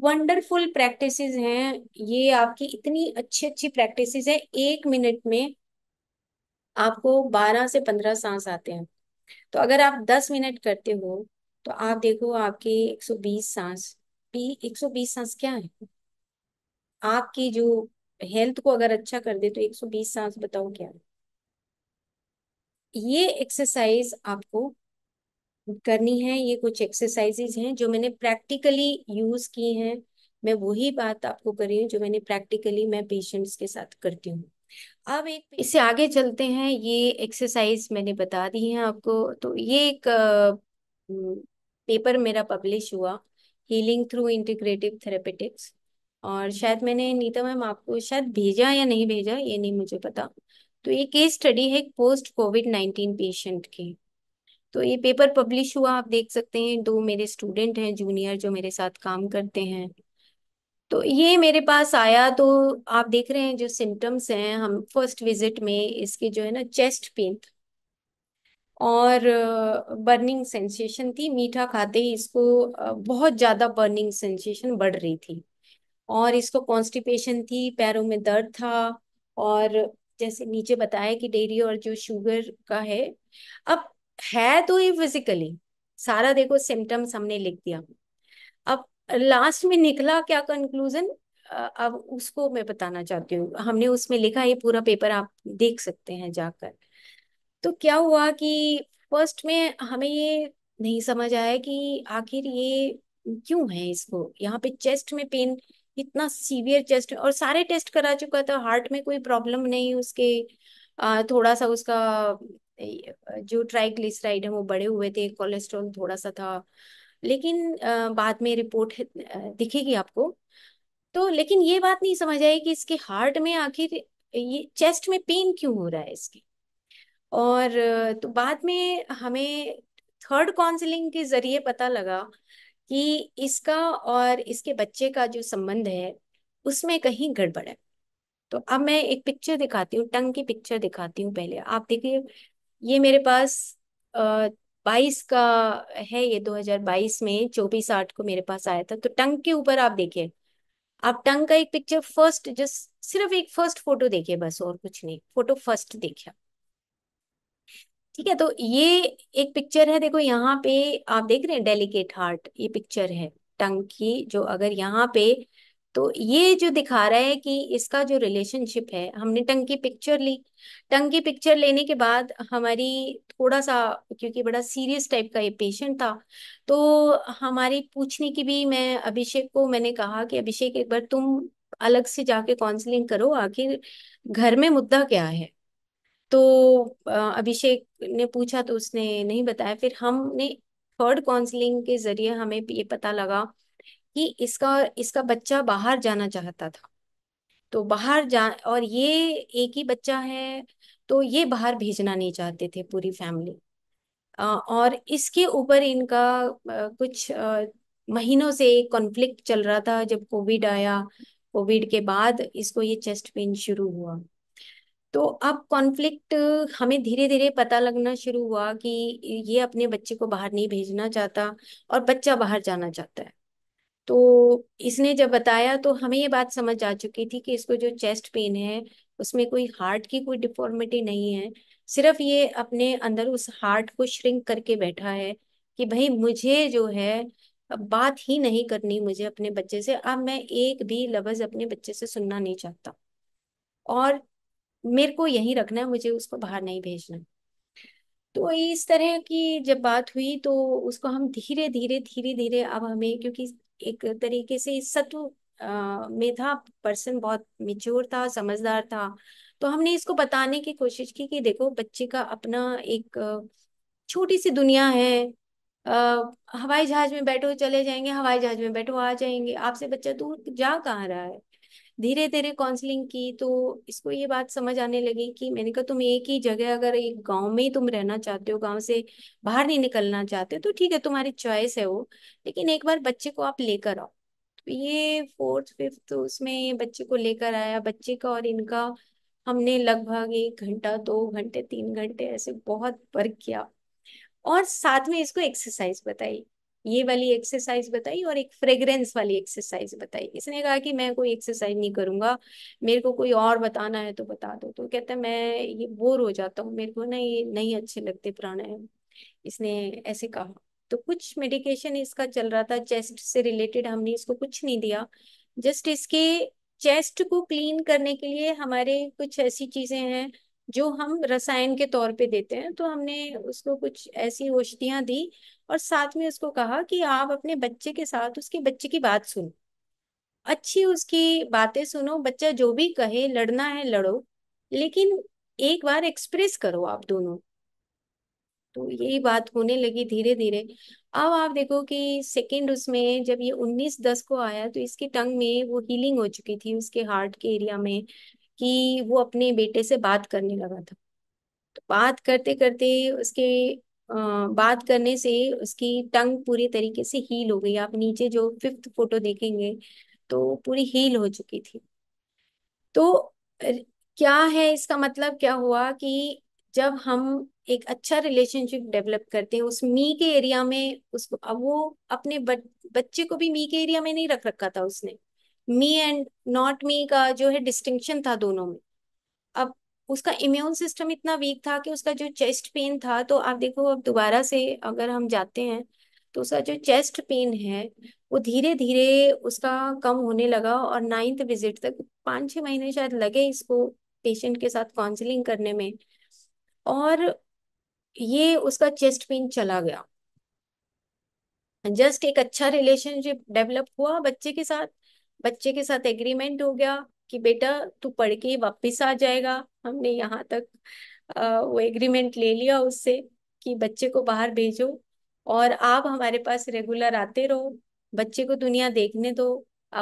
Speaker 1: वंडरफुल प्रैक्टिस हैं ये आपकी इतनी अच्छी अच्छी प्रैक्टिस है एक मिनट में आपको बारह से पंद्रह सांस आते हैं तो अगर आप दस मिनट करते हो तो आप देखो आपकी एक सौ बीस सांस एक सौ बीस सांस क्या है आपकी जो हेल्थ को अगर अच्छा कर दे तो एक सौ बीस सांस बताओ क्या है ये एक्सरसाइज आपको करनी है ये कुछ एक्सरसाइजेज हैं जो मैंने प्रैक्टिकली यूज की हैं मैं वही बात आपको कर रही हूँ जो मैंने प्रैक्टिकली मैं पेशेंट्स के साथ करती हूँ अब एक इससे आगे चलते हैं ये एक्सरसाइज मैंने बता दी है आपको तो ये एक पेपर मेरा पब्लिश हुआ हीलिंग थ्रू इंटीग्रेटिव थेरेपेटिक्स और शायद मैंने नीता मैम आपको शायद भेजा या नहीं भेजा ये नहीं मुझे पता तो ये केस स्टडी है पोस्ट कोविड नाइनटीन पेशेंट के तो ये पेपर पब्लिश हुआ आप देख सकते हैं दो मेरे स्टूडेंट हैं जूनियर जो मेरे साथ काम करते हैं तो ये मेरे पास आया तो आप देख रहे हैं जो सिम्टम्स हैं हम फर्स्ट विजिट में इसके जो है ना चेस्ट पेन और बर्निंग सेंसेशन थी मीठा खाते ही इसको बहुत ज़्यादा बर्निंग सेंसेशन बढ़ रही थी और इसको कॉन्स्टिपेशन थी पैरों में दर्द था और जैसे नीचे बताया कि डेयरी और जो शुगर का है अब है तो ये फिजिकली सारा देखो सिम्टम्स हमने लिख दिया अब लास्ट में निकला क्या कंक्लूजन अब उसको मैं बताना चाहती हूँ हमने उसमें लिखा ये पूरा पेपर आप देख सकते हैं जाकर तो क्या हुआ कि फर्स्ट में हमें ये नहीं समझ आया कि आखिर ये क्यों है इसको यहाँ पे चेस्ट में पेन इतना सीवियर चेस्ट और सारे टेस्ट करा चुका था हार्ट में कोई प्रॉब्लम नहीं उसके थोड़ा सा उसका जो ट्राइग्लिसराइड है वो बढ़े हुए थे कोलेस्ट्रॉल थोड़ा सा था लेकिन बाद में रिपोर्ट दिखेगी आपको तो लेकिन ये बात नहीं समझ आई कि इसके हार्ट में आखिर ये चेस्ट में पेन क्यों हो रहा है इसके और तो बाद में हमें थर्ड काउंसलिंग के जरिए पता लगा कि इसका और इसके बच्चे का जो संबंध है उसमें कहीं गड़बड़ है तो अब मैं एक पिक्चर दिखाती हूँ टंग की पिक्चर दिखाती हूँ पहले आप देखिए ये मेरे पास बाईस का है ये 2022 में चौबीस आठ को मेरे पास आया था तो टंग के ऊपर आप देखिए आप टंग का एक पिक्चर फर्स्ट जस्ट सिर्फ एक फर्स्ट फोटो देखिए बस और कुछ नहीं फोटो फर्स्ट देखिए ठीक है तो ये एक पिक्चर है देखो यहाँ पे आप देख रहे हैं डेलिकेट हार्ट ये पिक्चर है टंग की जो अगर यहाँ पे तो ये जो दिखा रहा है कि इसका जो रिलेशनशिप है हमने टंग की पिक्चर ली टंग की पिक्चर लेने के बाद हमारी थोड़ा सा क्योंकि बड़ा सीरियस टाइप का ये पेशेंट था तो हमारी पूछने की भी मैं अभिषेक को मैंने कहा कि अभिषेक एक बार तुम अलग से जाके काउंसलिंग करो आखिर घर में मुद्दा क्या है तो अभिषेक ने पूछा तो उसने नहीं बताया फिर हमने थर्ड काउंसलिंग के जरिए हमें ये पता लगा कि इसका इसका बच्चा बाहर जाना चाहता था तो बाहर जा और ये एक ही बच्चा है तो ये बाहर भेजना नहीं चाहते थे पूरी फैमिली और इसके ऊपर इनका कुछ महीनों से एक कॉन्फ्लिक्ट चल रहा था जब कोविड आया कोविड के बाद इसको ये चेस्ट पेन शुरू हुआ तो अब कॉन्फ्लिक्ट हमें धीरे धीरे पता लगना शुरू हुआ कि ये अपने बच्चे को बाहर नहीं भेजना चाहता और बच्चा बाहर जाना चाहता है तो इसने जब बताया तो हमें ये बात समझ आ चुकी थी कि इसको जो चेस्ट पेन है उसमें कोई हार्ट की कोई डिफॉर्मिटी नहीं है सिर्फ ये अपने अंदर उस हार्ट को श्रिंक करके बैठा है कि भाई मुझे जो है बात ही नहीं करनी मुझे अपने बच्चे से अब मैं एक भी लफ्ज अपने बच्चे से सुनना नहीं चाहता और मेरे को यही रखना है मुझे उसको बाहर नहीं भेजना तो इस तरह की जब बात हुई तो उसको हम धीरे धीरे धीरे धीरे अब हमें क्योंकि एक तरीके से सत्व में था पर्सन बहुत मिच्योर था समझदार था तो हमने इसको बताने की कोशिश की कि देखो बच्चे का अपना एक छोटी सी दुनिया है हवाई जहाज में बैठो चले जाएंगे हवाई जहाज में बैठो आ जाएंगे आपसे बच्चा दूर जा कहाँ रहा है धीरे धीरे काउंसलिंग की तो इसको ये बात समझ आने लगी कि मैंने कहा तुम एक ही जगह अगर एक गांव में तुम रहना चाहते हो गांव से बाहर नहीं निकलना चाहते तो ठीक है तुम्हारी चॉइस है वो लेकिन एक बार बच्चे को आप लेकर आओ तो ये फोर्थ फिफ्थ तो उसमें बच्चे को लेकर आया बच्चे का और इनका हमने लगभग एक घंटा दो घंटे तीन घंटे ऐसे बहुत वर्क किया और साथ में इसको एक्सरसाइज बताई ये वाली एक्सरसाइज बताई और एक फ्रेग्रेंस वाली एक्सरसाइज बताई इसने कहा कि मैं कोई एक्सरसाइज नहीं करूंगा मेरे को कोई और बताना है तो बता दो तो कहता है मैं ये बोर हो जाता हूँ मेरे को ना ये नहीं अच्छे लगते प्राणायाम इसने ऐसे कहा तो कुछ मेडिकेशन इसका चल रहा था चेस्ट से रिलेटेड हमने इसको कुछ नहीं दिया जस्ट इसके चेस्ट को क्लीन करने के लिए हमारे कुछ ऐसी चीजें हैं जो हम रसायन के तौर पे देते हैं तो हमने उसको कुछ ऐसी औषधियां दी और साथ में उसको कहा कि आप अपने बच्चे के साथ उसके बच्चे की बात सुनो अच्छी उसकी बातें सुनो बच्चा जो भी कहे लड़ना है लड़ो लेकिन एक बार एक्सप्रेस करो आप दोनों तो यही बात होने लगी धीरे धीरे अब आप देखो कि सेकंड उसमें जब ये उन्नीस दस को आया तो इसकी टंग में वो हीलिंग हो चुकी थी उसके हार्ट के एरिया में कि वो अपने बेटे से बात करने लगा था तो बात करते करते उसके बात करने से उसकी टंग पूरी तरीके से हील हो गई आप नीचे जो फिफ्थ फोटो देखेंगे तो पूरी हील हो चुकी थी तो क्या है इसका मतलब क्या हुआ कि जब हम एक अच्छा रिलेशनशिप डेवलप करते हैं उस मी के एरिया में उसको अब वो अपने बच्चे को भी मी के एरिया में नहीं रख रखा था उसने मी एंड नॉट मी का जो है डिस्टिंक्शन था दोनों में उसका इम्यून सिस्टम इतना वीक था कि उसका जो चेस्ट पेन था तो आप देखो अब दोबारा से अगर हम जाते हैं तो उसका जो चेस्ट पेन है वो धीरे धीरे उसका कम होने लगा और नाइन्थ विजिट तक पाँच छः महीने शायद लगे इसको पेशेंट के साथ काउंसलिंग करने में और ये उसका चेस्ट पेन चला गया जस्ट एक अच्छा रिलेशनशिप डेवलप हुआ बच्चे के साथ बच्चे के साथ एग्रीमेंट हो गया कि बेटा तू पढ़ के वापिस आ जाएगा हमने यहाँ तक वो एग्रीमेंट ले लिया उससे कि बच्चे को बाहर भेजो और आप हमारे पास रेगुलर आते रहो बच्चे को दुनिया देखने दो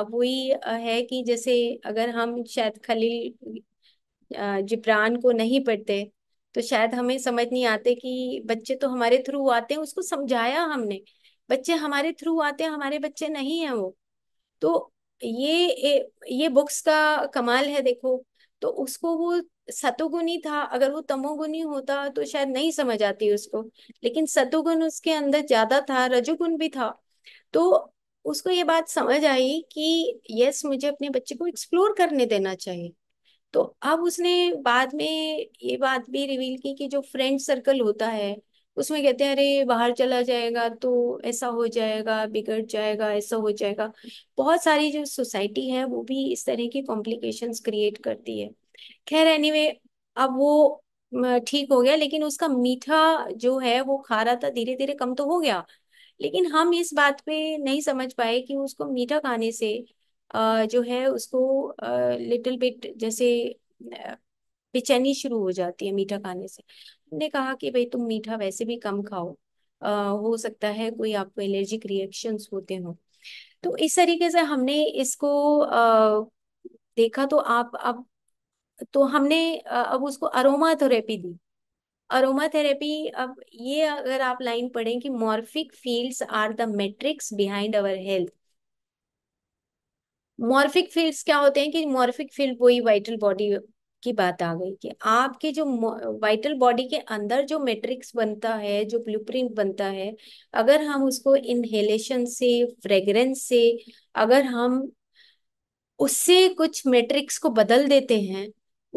Speaker 1: अब वही है कि जैसे अगर हम शायद खलील जिब्रान को नहीं पढ़ते तो शायद हमें समझ नहीं आते कि बच्चे तो हमारे थ्रू आते हैं उसको समझाया हमने बच्चे हमारे थ्रू आते हैं हमारे बच्चे नहीं है वो तो ये ये बुक्स का कमाल है देखो तो उसको वो सतोगुणी था अगर वो तमोगुणी होता तो शायद नहीं समझ आती उसको लेकिन सतोगुण उसके अंदर ज्यादा था रजोगुण भी था तो उसको ये बात समझ आई कि यस मुझे अपने बच्चे को एक्सप्लोर करने देना चाहिए तो अब उसने बाद में ये बात भी रिवील की कि जो फ्रेंड सर्कल होता है उसमें कहते हैं अरे बाहर चला जाएगा तो ऐसा हो जाएगा बिगड़ जाएगा ऐसा हो जाएगा बहुत सारी जो सोसाइटी है वो भी इस तरह की कॉम्प्लिकेशंस क्रिएट करती है खैर एनीवे अब वो ठीक हो गया लेकिन उसका मीठा जो है वो खा रहा था धीरे धीरे कम तो हो गया लेकिन हम इस बात पे नहीं समझ पाए कि उसको मीठा खाने से जो है उसको लिटिल बिट जैसे बेचैनी शुरू हो जाती है मीठा खाने से ने कहा कि भाई तुम मीठा वैसे भी कम खाओ आ, हो सकता है कोई आपको एलर्जिक रिएक्शन होते हो तो इस तरीके से हमने इसको आ, देखा तो आप अब तो हमने अब उसको अरोमा थेरेपी दी अरोमा थेरेपी अब ये अगर आप लाइन पढ़ें कि morphic fields are the matrix behind our health morphic fields क्या होते हैं कि मॉर्फिक फील्ड वही वाइटल बॉडी की बात आ गई कि आपके जो वाइटल बॉडी के अंदर जो मैट्रिक्स बनता है जो ब्लूप्रिंट बनता है अगर हम उसको इनहेलेशन से फ्रेगरेंस से अगर हम उससे कुछ मैट्रिक्स को बदल देते हैं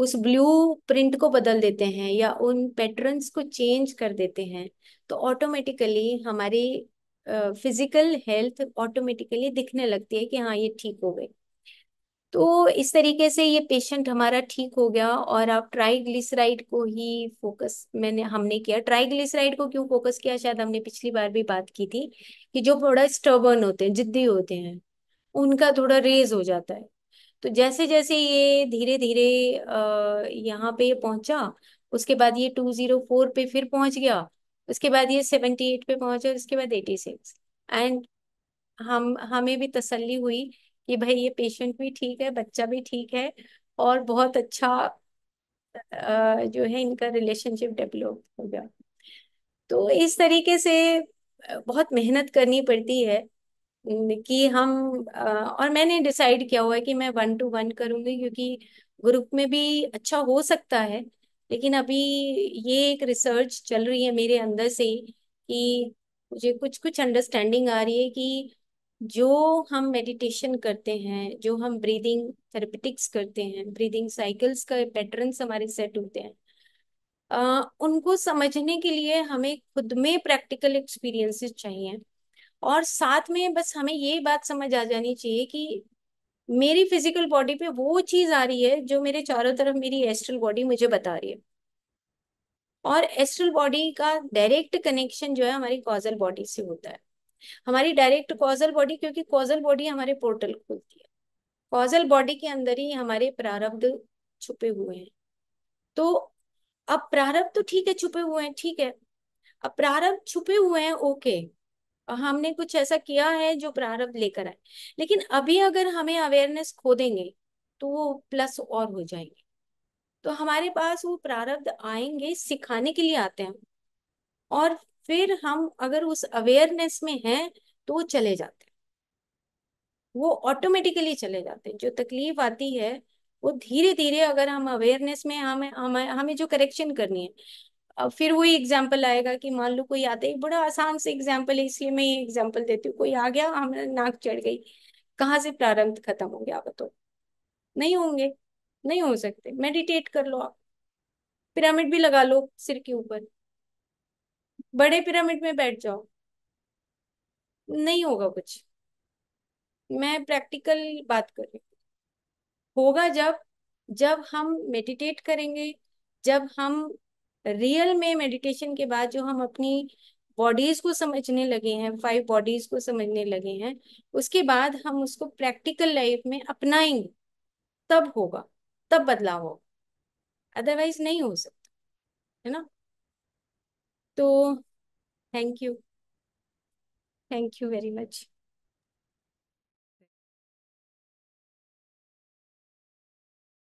Speaker 1: उस ब्लू प्रिंट को बदल देते हैं या उन पैटर्न्स को चेंज कर देते हैं तो ऑटोमेटिकली हमारी फिजिकल हेल्थ ऑटोमेटिकली दिखने लगती है कि हाँ ये ठीक हो गई तो इस तरीके से ये पेशेंट हमारा ठीक हो गया और आप ट्राइग्लिसराइड को ही फोकस मैंने हमने किया ट्राइग्लिसराइड को क्यों फोकस किया शायद हमने पिछली बार भी बात की थी कि जो थोड़ा स्टर्बन होते हैं जिद्दी होते हैं उनका थोड़ा रेज हो जाता है तो जैसे जैसे ये धीरे धीरे यहाँ पे ये पहुंचा उसके बाद ये टू जीरो फोर पे फिर पहुंच गया उसके बाद ये सेवेंटी एट पे पहुंचा उसके बाद एटी सिक्स एंड हम हमें भी तसल्ली हुई कि भाई ये पेशेंट भी ठीक है बच्चा भी ठीक है और बहुत अच्छा जो है इनका रिलेशनशिप डेवलप हो गया तो इस तरीके से बहुत मेहनत करनी पड़ती है कि हम और मैंने डिसाइड किया हुआ है कि मैं वन टू वन करूँगी क्योंकि ग्रुप में भी अच्छा हो सकता है लेकिन अभी ये एक रिसर्च चल रही है मेरे अंदर से कि मुझे कुछ कुछ अंडरस्टैंडिंग आ रही है कि जो हम मेडिटेशन करते हैं जो हम ब्रीदिंग थेरेपेटिक्स करते हैं ब्रीदिंग साइकिल्स का पैटर्न्स हमारे सेट होते हैं आ, उनको समझने के लिए हमें खुद में प्रैक्टिकल एक्सपीरियंसेस चाहिए और साथ में बस हमें ये बात समझ आ जानी चाहिए कि मेरी फिजिकल बॉडी पे वो चीज आ रही है जो मेरे चारों तरफ मेरी एस्ट्रल बॉडी मुझे बता रही है और एस्ट्रल बॉडी का डायरेक्ट कनेक्शन जो है हमारी कॉजल बॉडी से होता है हमारी डायरेक्ट कॉजल बॉडी क्योंकि कॉजल बॉडी हमारे पोर्टल खोलती है कॉजल बॉडी के अंदर ही हमारे प्रारब्ध छुपे हुए हैं तो अब प्रारब्ध तो ठीक है छुपे हुए हैं ठीक है अब प्रारब्ध छुपे हुए हैं ओके हमने कुछ ऐसा किया है जो प्रारब्ध लेकर आए लेकिन अभी अगर हमें अवेयरनेस खो देंगे तो वो प्लस और हो जाएंगे तो हमारे पास वो प्रारब्ध आएंगे सिखाने के लिए आते हैं और फिर हम अगर उस अवेयरनेस में हैं तो वो चले जाते वो ऑटोमेटिकली चले जाते जो तकलीफ आती है वो धीरे धीरे अगर हम अवेयरनेस में हमें हमें हमें जो करेक्शन करनी है फिर वही एग्जाम्पल आएगा कि मान लो कोई आते ही बड़ा आसान से एग्जाम्पल है इसलिए मैं ये एग्जाम्पल देती हूँ कोई आ गया हमें नाक चढ़ गई कहाँ से प्रारंभ खत्म हो गया बताओ नहीं होंगे नहीं हो सकते मेडिटेट कर लो आप पिरामिड भी लगा लो सिर के ऊपर बड़े पिरामिड में बैठ जाओ नहीं होगा कुछ मैं प्रैक्टिकल बात कर रही हूँ होगा जब जब हम मेडिटेट करेंगे जब हम रियल में मेडिटेशन के बाद जो हम अपनी बॉडीज को समझने लगे हैं फाइव बॉडीज को समझने लगे हैं उसके बाद हम उसको प्रैक्टिकल लाइफ में अपनाएंगे तब होगा तब बदलाव होगा अदरवाइज नहीं हो सकता है ना तो thank you thank you very much